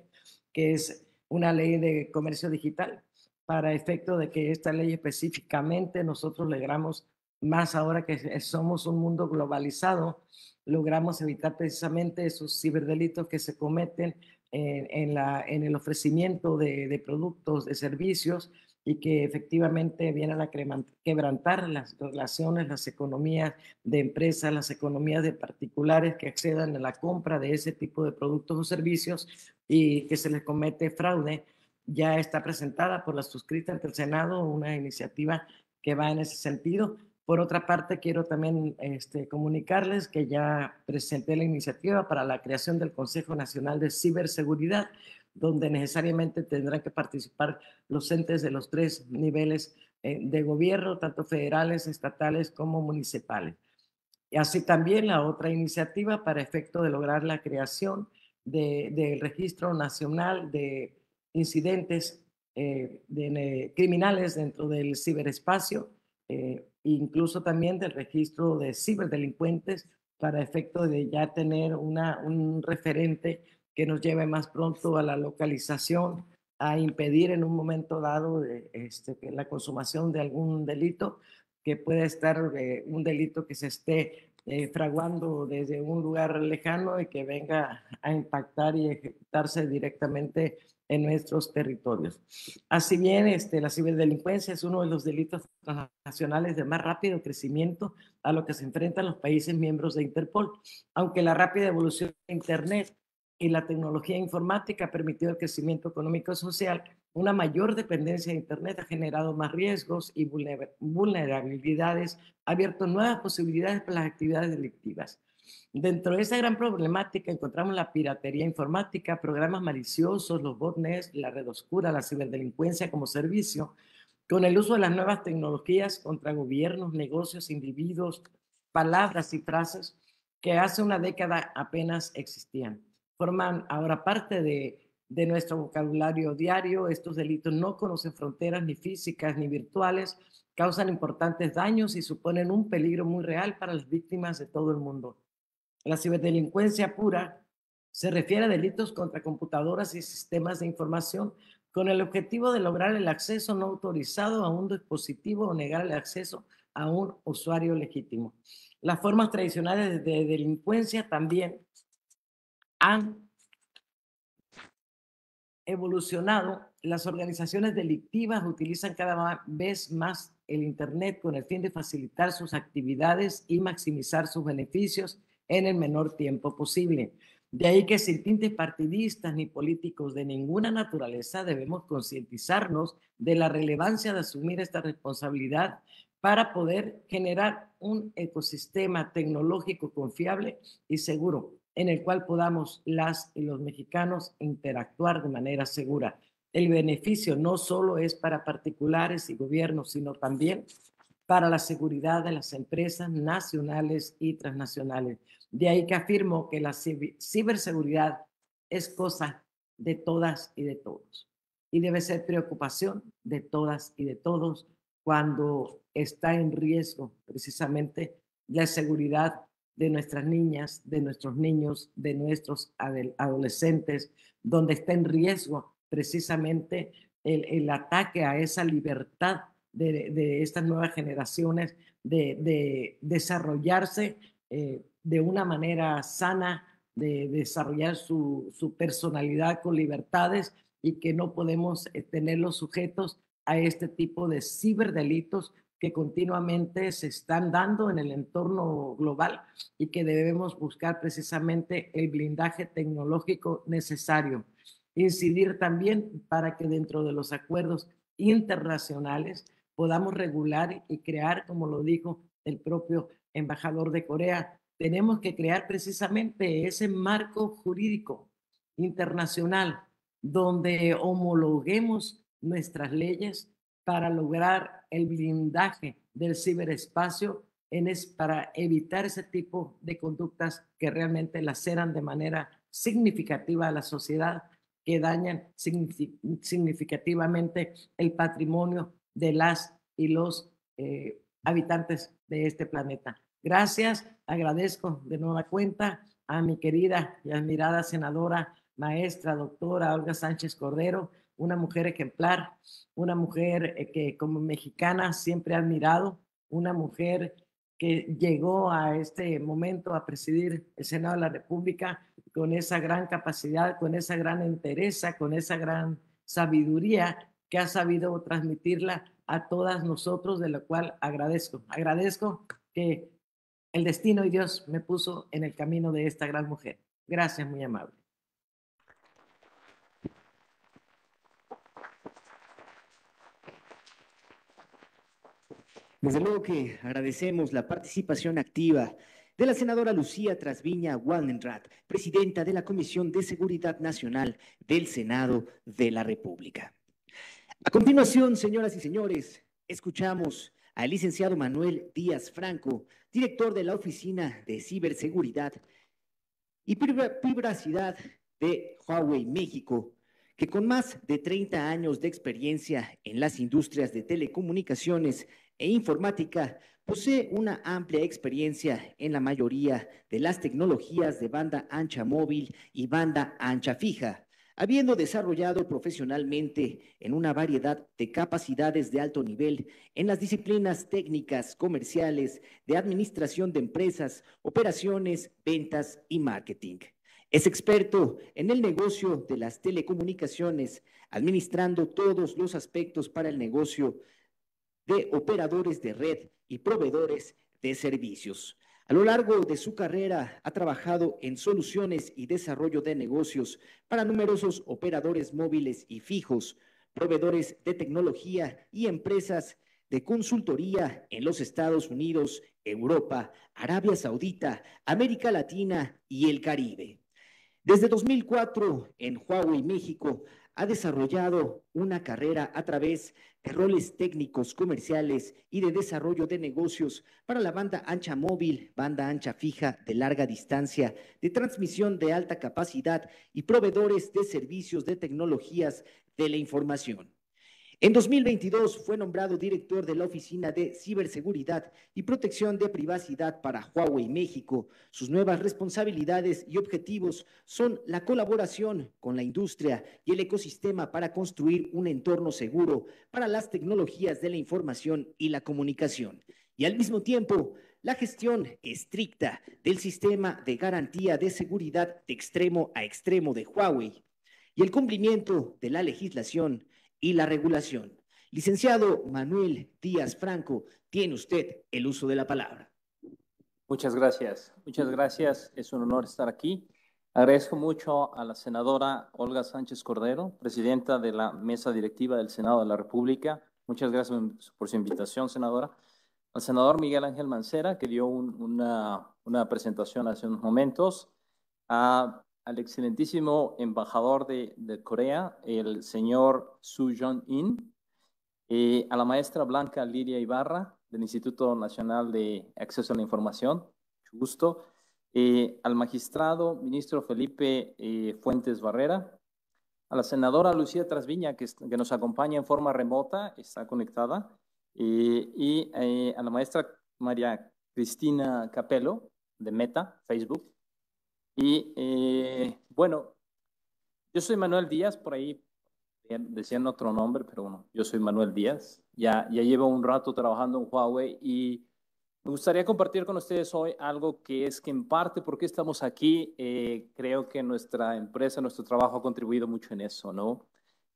que es una ley de comercio digital, para efecto de que esta ley específicamente nosotros logramos más ahora que somos un mundo globalizado, logramos evitar precisamente esos ciberdelitos que se cometen en, la, en el ofrecimiento de, de, productos, de servicios y que efectivamente vienen a quebrantar las relaciones, las economías de empresas, las economías de particulares que accedan a la compra de ese tipo de productos o servicios y que se les comete fraude. Ya está presentada por la suscrita ante el Senado una iniciativa que va en ese sentido por otra parte, quiero también este, comunicarles que ya presenté la iniciativa para la creación del Consejo Nacional de Ciberseguridad, donde necesariamente tendrán que participar los entes de los tres niveles eh, de gobierno, tanto federales, estatales como municipales. Y así también la otra iniciativa para efecto de lograr la creación del Registro Nacional de Incidentes eh, eh, Criminales dentro del ciberespacio incluso también del registro de ciberdelincuentes para efecto de ya tener una, un referente que nos lleve más pronto a la localización, a impedir en un momento dado eh, este, la consumación de algún delito, que pueda estar eh, un delito que se esté eh, fraguando desde un lugar lejano y que venga a impactar y ejecutarse directamente en nuestros territorios. Así bien, este, la ciberdelincuencia es uno de los delitos transnacionales de más rápido crecimiento a lo que se enfrentan los países miembros de Interpol, aunque la rápida evolución de Internet y la tecnología informática ha permitido el crecimiento económico y social, una mayor dependencia de Internet ha generado más riesgos y vulnerabilidades, ha abierto nuevas posibilidades para las actividades delictivas. Dentro de esa gran problemática encontramos la piratería informática, programas maliciosos, los botnets, la red oscura, la ciberdelincuencia como servicio, con el uso de las nuevas tecnologías contra gobiernos, negocios, individuos, palabras y frases que hace una década apenas existían. Forman ahora parte de, de nuestro vocabulario diario. Estos delitos no conocen fronteras ni físicas ni virtuales, causan importantes daños y suponen un peligro muy real para las víctimas de todo el mundo. La ciberdelincuencia pura se refiere a delitos contra computadoras y sistemas de información con el objetivo de lograr el acceso no autorizado a un dispositivo o negar el acceso a un usuario legítimo. Las formas tradicionales de delincuencia también han evolucionado. Las organizaciones delictivas utilizan cada vez más el Internet con el fin de facilitar sus actividades y maximizar sus beneficios en el menor tiempo posible. De ahí que sin tintes partidistas ni políticos de ninguna naturaleza debemos concientizarnos de la relevancia de asumir esta responsabilidad para poder generar un ecosistema tecnológico confiable y seguro en el cual podamos las y los mexicanos interactuar de manera segura. El beneficio no solo es para particulares y gobiernos, sino también para la seguridad de las empresas nacionales y transnacionales. De ahí que afirmo que la ciberseguridad es cosa de todas y de todos y debe ser preocupación de todas y de todos cuando está en riesgo precisamente la seguridad de nuestras niñas, de nuestros niños, de nuestros adolescentes, donde está en riesgo precisamente el, ataque a esa libertad de, estas nuevas generaciones de, desarrollarse eh, de una manera sana, de desarrollar su, personalidad con libertades y que no podemos eh, tenerlos sujetos a este tipo de ciberdelitos que continuamente se están dando en el entorno global y que debemos buscar precisamente el blindaje tecnológico necesario. Incidir también para que dentro de los acuerdos internacionales podamos regular y crear, como lo dijo el propio embajador de Corea, tenemos que crear precisamente ese marco jurídico internacional donde homologuemos nuestras leyes para lograr el blindaje del ciberespacio en es, para evitar ese tipo de conductas que realmente laceran de manera significativa a la sociedad, que dañan significativamente el patrimonio de las y los eh, habitantes de este planeta. Gracias, agradezco de nueva cuenta a mi querida y admirada senadora, maestra, doctora Olga Sánchez Cordero, una mujer ejemplar, una mujer eh, que como mexicana siempre he admirado, una mujer que llegó a este momento a presidir el Senado de la República con esa gran capacidad, con esa gran entereza, con esa gran sabiduría que ha sabido transmitirla a todas nosotros, de lo cual agradezco. Agradezco que el destino y Dios me puso en el camino de esta gran mujer. Gracias, muy amable. Desde luego que agradecemos la participación activa de la senadora Lucía Trasviña Wallenrat, presidenta de la Comisión de Seguridad Nacional del Senado de la República. A continuación, señoras y señores, escuchamos al licenciado Manuel Díaz Franco, director de la Oficina de Ciberseguridad y Privacidad de Huawei México, que con más de 30 años de experiencia en las industrias de telecomunicaciones e informática, posee una amplia experiencia en la mayoría de las tecnologías de banda ancha móvil y banda ancha fija Habiendo desarrollado profesionalmente en una variedad de capacidades de alto nivel en las disciplinas técnicas, comerciales, de administración de empresas, operaciones, ventas y marketing. Es experto en el negocio de las telecomunicaciones, administrando todos los aspectos para el negocio de operadores de red y proveedores de servicios. A lo largo de su carrera ha trabajado en soluciones y desarrollo de negocios para numerosos operadores móviles y fijos, proveedores de tecnología y empresas de consultoría en los Estados Unidos, Europa, Arabia Saudita, América Latina y el Caribe. Desde 2004, en Huawei, México, ha desarrollado una carrera a través roles técnicos, comerciales y de desarrollo de negocios para la banda ancha móvil, banda ancha fija de larga distancia, de transmisión de alta capacidad y proveedores de servicios de tecnologías de la información. En 2022 fue nombrado director de la Oficina de Ciberseguridad y Protección de Privacidad para Huawei México. Sus nuevas responsabilidades y objetivos son la colaboración con la industria y el ecosistema para construir un entorno seguro para las tecnologías de la información y la comunicación. Y al mismo tiempo, la gestión estricta del sistema de garantía de seguridad de extremo a extremo de Huawei y el cumplimiento de la legislación y la regulación. Licenciado Manuel Díaz Franco, tiene usted el uso de la palabra. Muchas gracias, muchas gracias. Es un honor estar aquí. Agradezco mucho a la senadora Olga Sánchez Cordero, presidenta de la mesa directiva del Senado de la República. Muchas gracias por su invitación, senadora. Al senador Miguel Ángel Mancera, que dio una, presentación hace unos momentos al excelentísimo embajador de, Corea, el señor Su Jong-in, eh, a la maestra Blanca Lidia Ibarra del Instituto Nacional de Acceso a la Información, mucho gusto, eh, al magistrado ministro Felipe eh, Fuentes Barrera, a la senadora Lucía Trasviña, que, que nos acompaña en forma remota, está conectada, y a la maestra María Cristina Capello de Meta, Facebook, y eh, bueno, yo soy Manuel Díaz, por ahí decían otro nombre, pero bueno, yo soy Manuel Díaz. Ya, ya llevo un rato trabajando en Huawei y me gustaría compartir con ustedes hoy algo que es que en parte porque estamos aquí, eh, creo que nuestra empresa, nuestro trabajo ha contribuido mucho en eso, ¿no?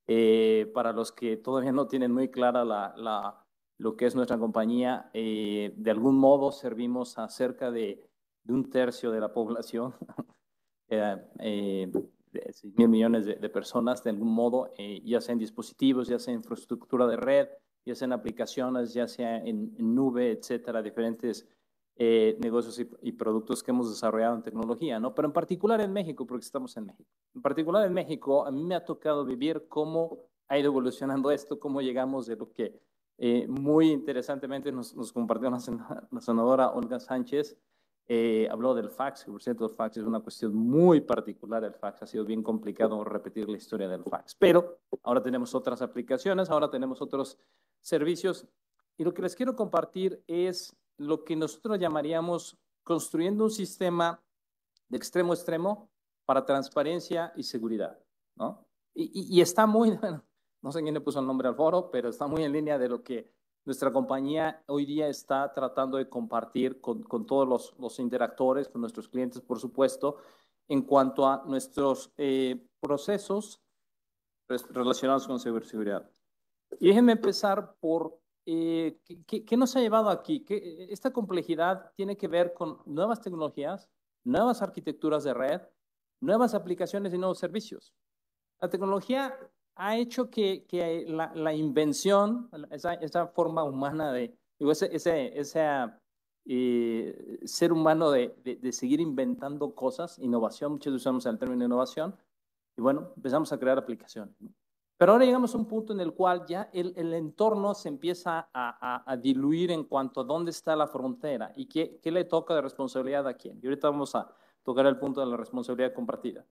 Eh, para los que todavía no tienen muy clara la, lo que es nuestra compañía, de algún modo servimos acerca de de un tercio de la población, eh, de 6 mil millones de, personas, de algún modo, eh, ya sea en dispositivos, ya sea en infraestructura de red, ya sea en aplicaciones, ya sea en, nube, etcétera, diferentes eh, negocios y, productos que hemos desarrollado en tecnología, ¿no? Pero en particular en México, porque estamos en México. En particular en México, a mí me ha tocado vivir cómo ha ido evolucionando esto, cómo llegamos de lo que muy interesantemente nos, compartió la, la senadora Olga Sánchez, eh, habló del fax, por cierto, el fax es una cuestión muy particular, el fax ha sido bien complicado repetir la historia del fax, pero ahora tenemos otras aplicaciones, ahora tenemos otros servicios y lo que les quiero compartir es lo que nosotros llamaríamos construyendo un sistema de extremo a extremo para transparencia y seguridad, ¿no? Y, está muy, no sé quién le puso el nombre al foro, pero está muy en línea de lo que nuestra compañía hoy día está tratando de compartir con, todos los, interactores, con nuestros clientes, por supuesto, en cuanto a nuestros eh, procesos relacionados con ciberseguridad. Y déjenme empezar por eh, ¿qué, nos ha llevado aquí? esta complejidad tiene que ver con nuevas tecnologías, nuevas arquitecturas de red, nuevas aplicaciones y nuevos servicios. La tecnología ha hecho que, la, invención, esa, forma humana de, ese, eh, ser humano de, seguir inventando cosas, innovación, muchos usamos el término innovación, y bueno, empezamos a crear aplicaciones. Pero ahora llegamos a un punto en el cual ya el, entorno se empieza a, diluir en cuanto a dónde está la frontera y qué le toca de responsabilidad a quién. Y ahorita vamos a tocar el punto de la responsabilidad compartida.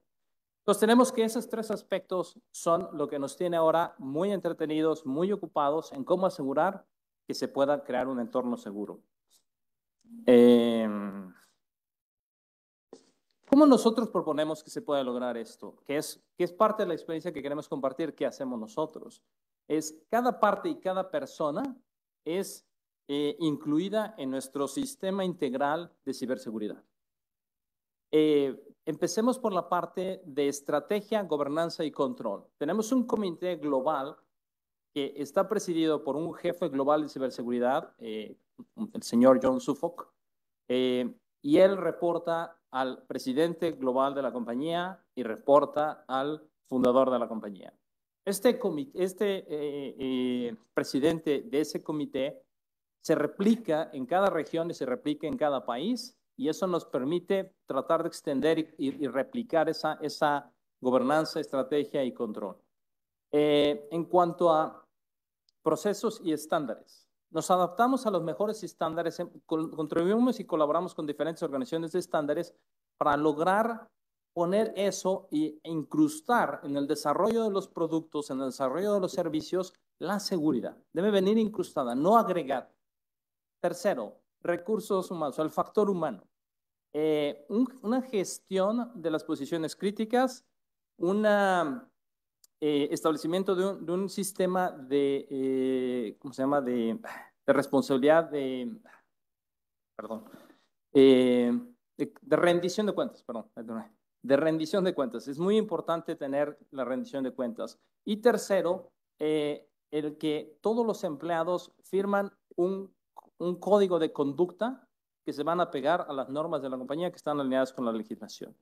Entonces tenemos que esos tres aspectos son lo que nos tiene ahora muy entretenidos, muy ocupados en cómo asegurar que se pueda crear un entorno seguro. Em, ¿Cómo nosotros proponemos que se pueda lograr esto? Que es, que es parte de la experiencia que queremos compartir, ¿qué hacemos nosotros. Es cada parte y cada persona es eh, incluida en nuestro sistema integral de ciberseguridad. Eh, empecemos por la parte de estrategia, gobernanza y control. Tenemos un comité global que está presidido por un jefe global de ciberseguridad, eh, el señor John Suffolk, eh, y él reporta al presidente global de la compañía y reporta al fundador de la compañía. Este, este presidente de ese comité se replica en cada región y se replica en cada país y eso nos permite tratar de extender y, replicar esa, esa gobernanza, estrategia y control. Eh, en cuanto a procesos y estándares, nos adaptamos a los mejores estándares, em, contribuimos y colaboramos con diferentes organizaciones de estándares para lograr poner eso e incrustar en el desarrollo de los productos, en el desarrollo de los servicios, la seguridad. Debe venir incrustada, no agregar. Tercero, recursos humanos, o el factor humano. Eh, una gestión de las posiciones críticas, eh, un establecimiento de un, sistema de, eh, ¿cómo se llama?, de, responsabilidad, de, perdón, de, de, rendición de cuentas, perdón, de rendición de cuentas. Es muy importante tener la rendición de cuentas. Y tercero, el que todos los empleados firman un un código de conducta que se van a pegar a las normas de la compañía que están alineadas con la legislación.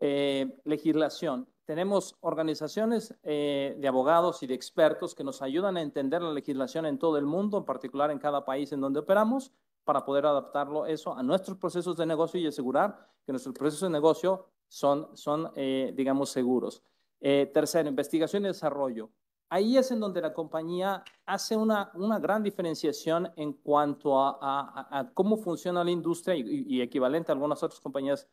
Eh, legislación. Tenemos organizaciones eh, de abogados y de expertos que nos ayudan a entender la legislación en todo el mundo, en particular en cada país en donde operamos, para poder adaptarlo eso a nuestros procesos de negocio y asegurar que nuestros procesos de negocio son, eh, digamos, seguros. tercero, investigación y desarrollo ahí es en donde la compañía hace una, una gran diferenciación en cuanto a, cómo funciona la industria y, equivalente a algunas otras compañías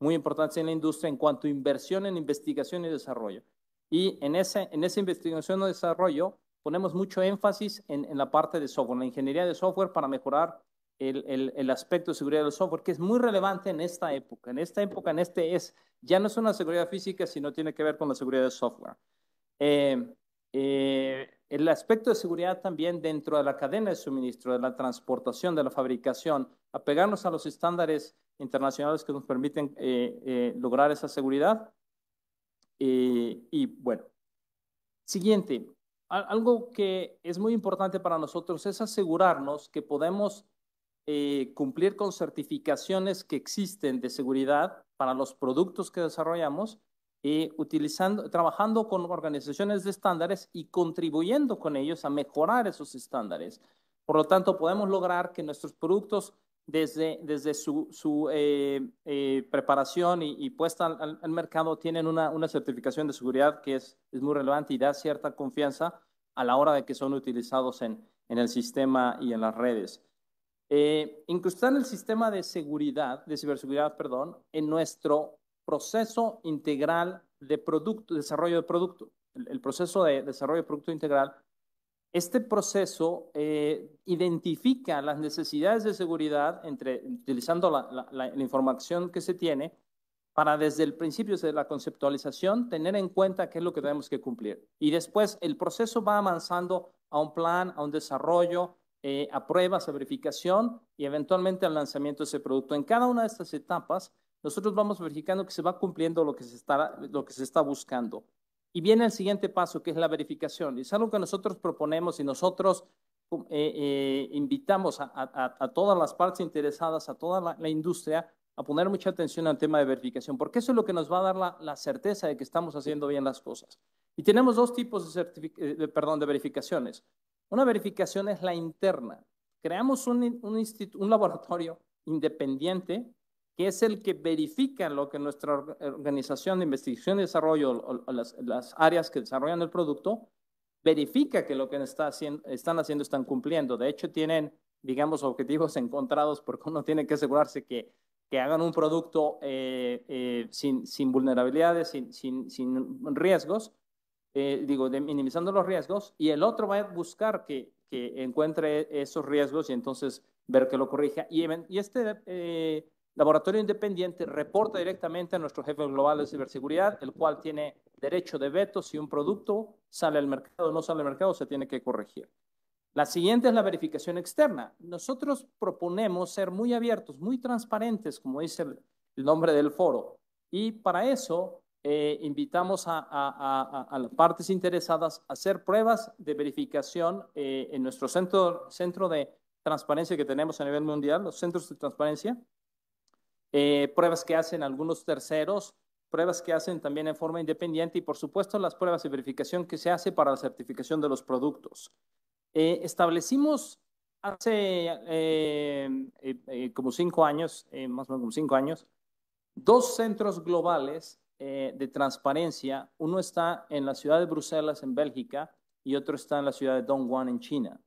muy importantes en la industria en cuanto a inversión en investigación y desarrollo. Y en, ese, en esa investigación y desarrollo ponemos mucho énfasis en, la parte de software, en la ingeniería de software para mejorar el, aspecto de seguridad del software, que es muy relevante en esta época. En esta época, en este es, ya no es una seguridad física, sino tiene que ver con la seguridad del software. Eh, eh, el aspecto de seguridad también dentro de la cadena de suministro, de la transportación, de la fabricación, apegarnos a los estándares internacionales que nos permiten eh, eh, lograr esa seguridad. y bueno, siguiente, algo que es muy importante para nosotros es asegurarnos que podemos cumplir con certificaciones que existen de seguridad para los productos que desarrollamos y eh, utilizando, trabajando con organizaciones de estándares y contribuyendo con ellos a mejorar esos estándares. Por lo tanto, podemos lograr que nuestros productos, desde, desde su, eh, eh, preparación y, puesta al, mercado, tienen una, una certificación de seguridad que es, es muy relevante y da cierta confianza a la hora de que son utilizados en, en el sistema y en las redes. Eh, incrustar el sistema de seguridad, de ciberseguridad, perdón, en nuestro proceso integral de producto, desarrollo de producto, el, proceso de desarrollo de producto integral, este proceso eh, identifica las necesidades de seguridad entre, utilizando la, información que se tiene para desde el principio de la conceptualización tener en cuenta qué es lo que tenemos que cumplir. Y después el proceso va avanzando a un plan, a un desarrollo, eh, a pruebas, a verificación y eventualmente al lanzamiento de ese producto. En cada una de estas etapas nosotros vamos verificando que se va cumpliendo lo que se está, lo que se está buscando. Y viene el siguiente paso, que es la verificación. y Es algo que nosotros proponemos y nosotros eh, eh, invitamos a, todas las partes interesadas, a toda la, industria, a poner mucha atención al tema de verificación, porque eso es lo que nos va a dar la, certeza de que estamos haciendo bien las cosas. Y tenemos dos tipos de, eh, perdón, de verificaciones. Una verificación es la interna. Creamos un, un, un laboratorio independiente que es el que verifica lo que nuestra organización de investigación y desarrollo, o, las, áreas que desarrollan el producto, verifica que lo que están haciendo están cumpliendo. De hecho, tienen, digamos, objetivos encontrados porque uno tiene que asegurarse que, hagan un producto eh, eh, sin, vulnerabilidades, sin, riesgos, eh, digo, minimizando los riesgos, y el otro va a buscar que, encuentre esos riesgos y entonces ver que lo corrija. y este Laboratorio Independiente reporta directamente a nuestro jefe global de ciberseguridad, el cual tiene derecho de veto si un producto sale al mercado o no sale al mercado, se tiene que corregir. La siguiente es la verificación externa. Nosotros proponemos ser muy abiertos, muy transparentes, como dice el, nombre del foro. Y para eso eh, invitamos a, las partes interesadas a hacer pruebas de verificación eh, en nuestro centro, centro de transparencia que tenemos a nivel mundial, los centros de transparencia, eh, pruebas que hacen algunos terceros, pruebas que hacen también en forma independiente y, por supuesto, las pruebas de verificación que se hace para la certificación de los productos. Eh, establecimos hace eh, como cinco años, más o menos como cinco años, dos centros globales de transparencia. Uno está en la ciudad de Bruselas, en Bélgica, y otro está en la ciudad de Dongguan, en China.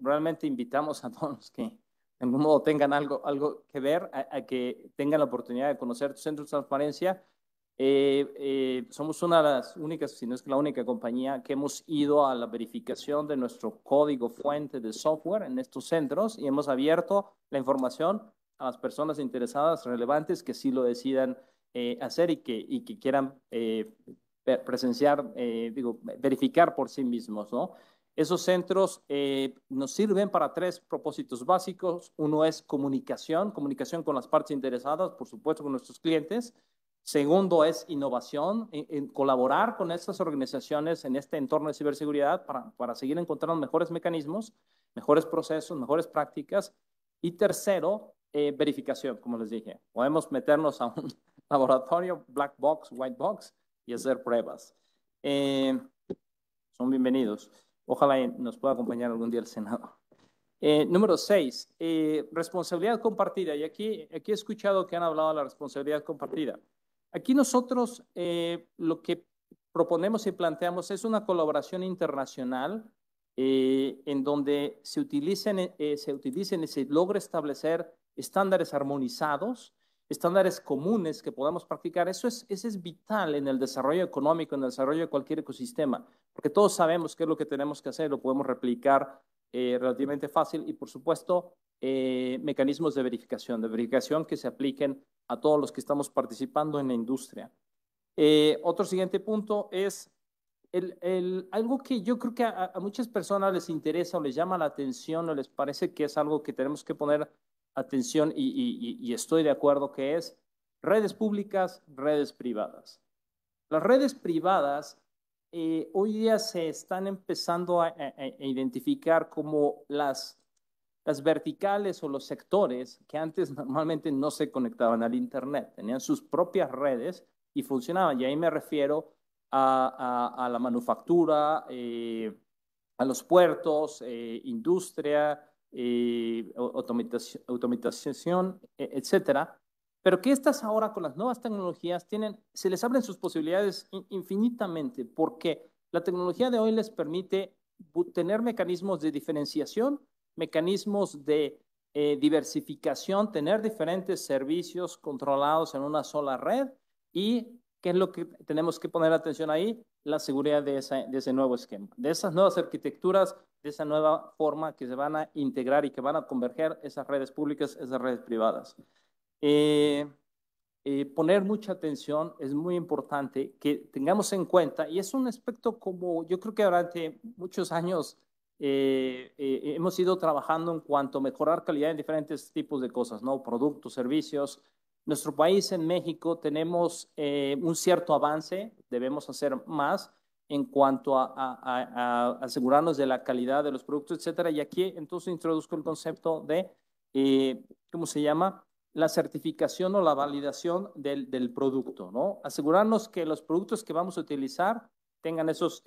realmente invitamos a todos los que de algún modo tengan algo, algo que ver, a, que tengan la oportunidad de conocer tu centro de transparencia. Eh, eh, somos una de las únicas, si no es que la única compañía que hemos ido a la verificación de nuestro código fuente de software en estos centros y hemos abierto la información a las personas interesadas, relevantes, que sí lo decidan eh, hacer y que, y que quieran presenciar, digo, verificar por sí mismos, ¿no? Esos centros eh, nos sirven para tres propósitos básicos. Uno es comunicación, comunicación con las partes interesadas, por supuesto, con nuestros clientes. Segundo es innovación, en, colaborar con estas organizaciones en este entorno de ciberseguridad para, para seguir encontrando mejores mecanismos, mejores procesos, mejores prácticas. Y tercero, eh, verificación, como les dije. Podemos meternos a un laboratorio, black box, white box, y hacer pruebas. Eh, son bienvenidos. Ojalá nos pueda acompañar algún día el Senado. Eh, número seis, eh, responsabilidad compartida. Y aquí, aquí he escuchado que han hablado de la responsabilidad compartida. Aquí nosotros eh, lo que proponemos y planteamos es una colaboración internacional en donde se utilicen, se utilicen y se logre establecer estándares armonizados estándares comunes que podamos practicar. Eso es, eso es vital en el desarrollo económico, en el desarrollo de cualquier ecosistema, porque todos sabemos qué es lo que tenemos que hacer, lo podemos replicar eh, relativamente fácil y, por supuesto, eh, mecanismos de verificación, de verificación que se apliquen a todos los que estamos participando en la industria. Eh, otro siguiente punto es el, el, algo que yo creo que a, a, muchas personas les interesa o les llama la atención o les parece que es algo que tenemos que poner atención y, estoy de acuerdo que es redes públicas, redes privadas. Las redes privadas eh, hoy día se están empezando a, identificar como las, las verticales o los sectores que antes normalmente no se conectaban al Internet, tenían sus propias redes y funcionaban. Y ahí me refiero a, la manufactura, eh, a los puertos, eh, industria, y automatización, e-, etcétera. Pero que estas ahora con las nuevas tecnologías tienen, se les abren sus posibilidades infinitamente, porque la tecnología de hoy les permite tener mecanismos de diferenciación, mecanismos de eh, diversificación, tener diferentes servicios controlados en una sola red y qué es lo que tenemos que poner atención ahí, la seguridad de ese nuevo esquema, de esas nuevas arquitecturas esa nueva forma que se van a integrar y que van a converger esas redes públicas, esas redes privadas. Eh, eh, poner mucha atención es muy importante que tengamos en cuenta, y es un aspecto como yo creo que durante muchos años eh, hemos ido trabajando en cuanto a mejorar calidad en diferentes tipos de cosas, ¿no? Productos, servicios. Nuestro país en México tenemos un cierto avance, debemos hacer más, en cuanto a, asegurarnos de la calidad de los productos, etcétera. Y aquí entonces introduzco el concepto de, eh, ¿cómo se llama? La certificación o la validación del, producto, ¿no? Asegurarnos que los productos que vamos a utilizar tengan esos,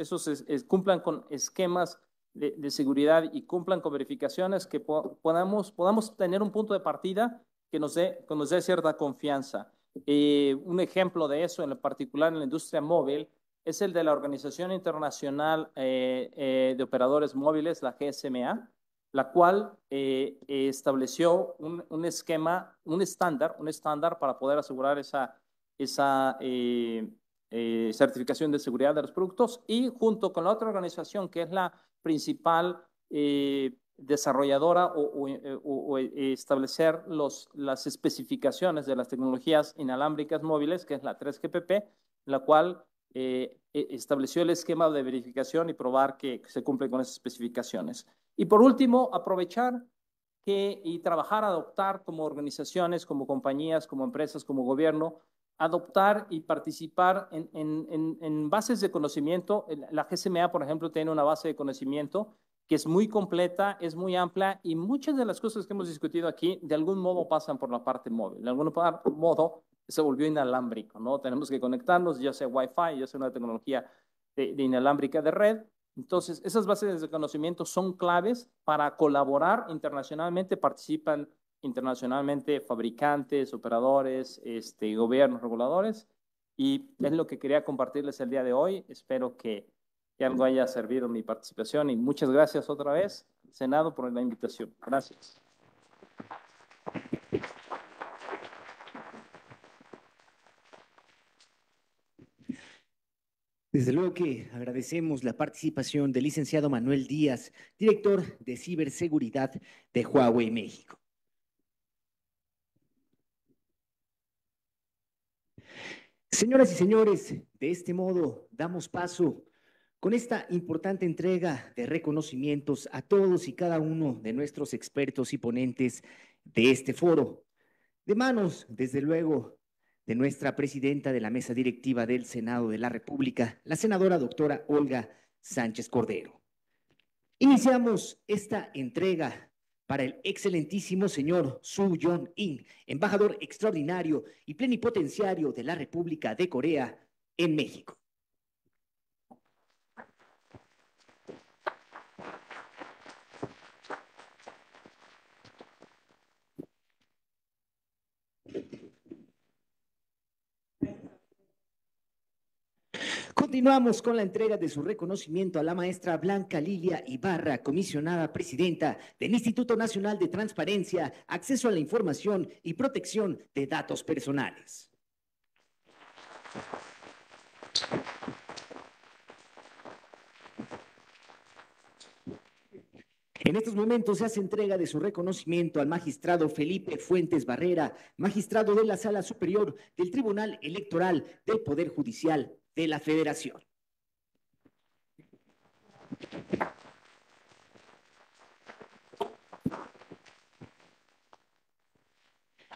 cumplan con esquemas de, seguridad y cumplan con verificaciones que podamos, tener un punto de partida que nos dé, cierta confianza. Eh, un ejemplo de eso, en particular en la industria móvil, es el de la Organización Internacional eh, eh, de Operadores Móviles, la GSMA, la cual eh, estableció un, esquema, un estándar, un estándar para poder asegurar esa, esa certificación de seguridad de los productos y junto con la otra organización que es la principal desarrolladora o, establecer los, las especificaciones de las tecnologías inalámbricas móviles, que es la 3GPP, la cual eh, e, estableció el esquema de verificación y probar que se cumple con esas especificaciones. Y por último, aprovechar y trabajar, adoptar como organizaciones, como compañías, como empresas, como gobierno, adoptar y participar en, en bases de conocimiento. La GSMA, por ejemplo, tiene una base de conocimiento que es muy completa, es muy amplia y muchas de las cosas que hemos discutido aquí de algún modo pasan por la parte móvil. De algún modo se volvió inalámbrico, ¿no? Tenemos que conectarnos, ya sea Wi-Fi, ya sea una tecnología de, inalámbrica de red. Entonces, esas bases de conocimiento son claves para colaborar internacionalmente, participan internacionalmente fabricantes, operadores, este, gobiernos, reguladores. Y es lo que quería compartirles el día de hoy. Espero que que algo haya servido mi participación y muchas gracias otra vez, Senado, por la invitación. Gracias. Desde luego que agradecemos la participación del licenciado Manuel Díaz, director de ciberseguridad de Huawei México. Señoras y señores, de este modo damos paso con esta importante entrega de reconocimientos a todos y cada uno de nuestros expertos y ponentes de este foro, de manos, desde luego, de nuestra presidenta de la mesa directiva del Senado de la República, la senadora doctora Olga Sánchez Cordero. Iniciamos esta entrega para el excelentísimo señor Su Jong-in, embajador extraordinario y plenipotenciario de la República de Corea en México. Continuamos con la entrega de su reconocimiento a la maestra Blanca Lilia Ibarra, comisionada presidenta del Instituto Nacional de Transparencia, Acceso a la Información y Protección de Datos Personales. En estos momentos se hace entrega de su reconocimiento al magistrado Felipe Fuentes Barrera, magistrado de la Sala Superior del Tribunal Electoral del Poder Judicial de la federación.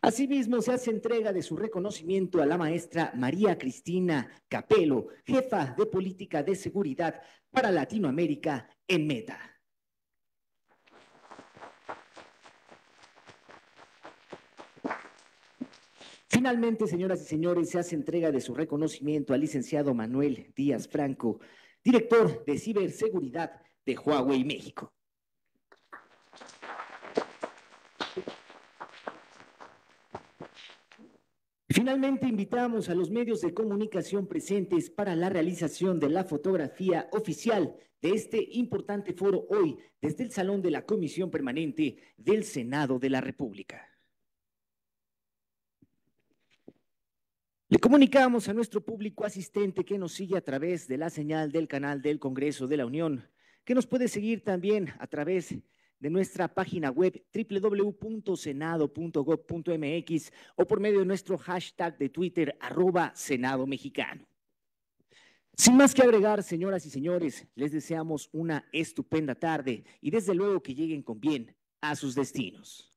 Asimismo, se hace entrega de su reconocimiento a la maestra María Cristina Capelo, jefa de política de seguridad para Latinoamérica en Meta. Finalmente, señoras y señores, se hace entrega de su reconocimiento al licenciado Manuel Díaz Franco, director de ciberseguridad de Huawei México. Finalmente, invitamos a los medios de comunicación presentes para la realización de la fotografía oficial de este importante foro hoy desde el Salón de la Comisión Permanente del Senado de la República. Le comunicamos a nuestro público asistente que nos sigue a través de la señal del canal del Congreso de la Unión, que nos puede seguir también a través de nuestra página web www.senado.gov.mx o por medio de nuestro hashtag de Twitter arroba Senado Mexicano. Sin más que agregar, señoras y señores, les deseamos una estupenda tarde y desde luego que lleguen con bien a sus destinos.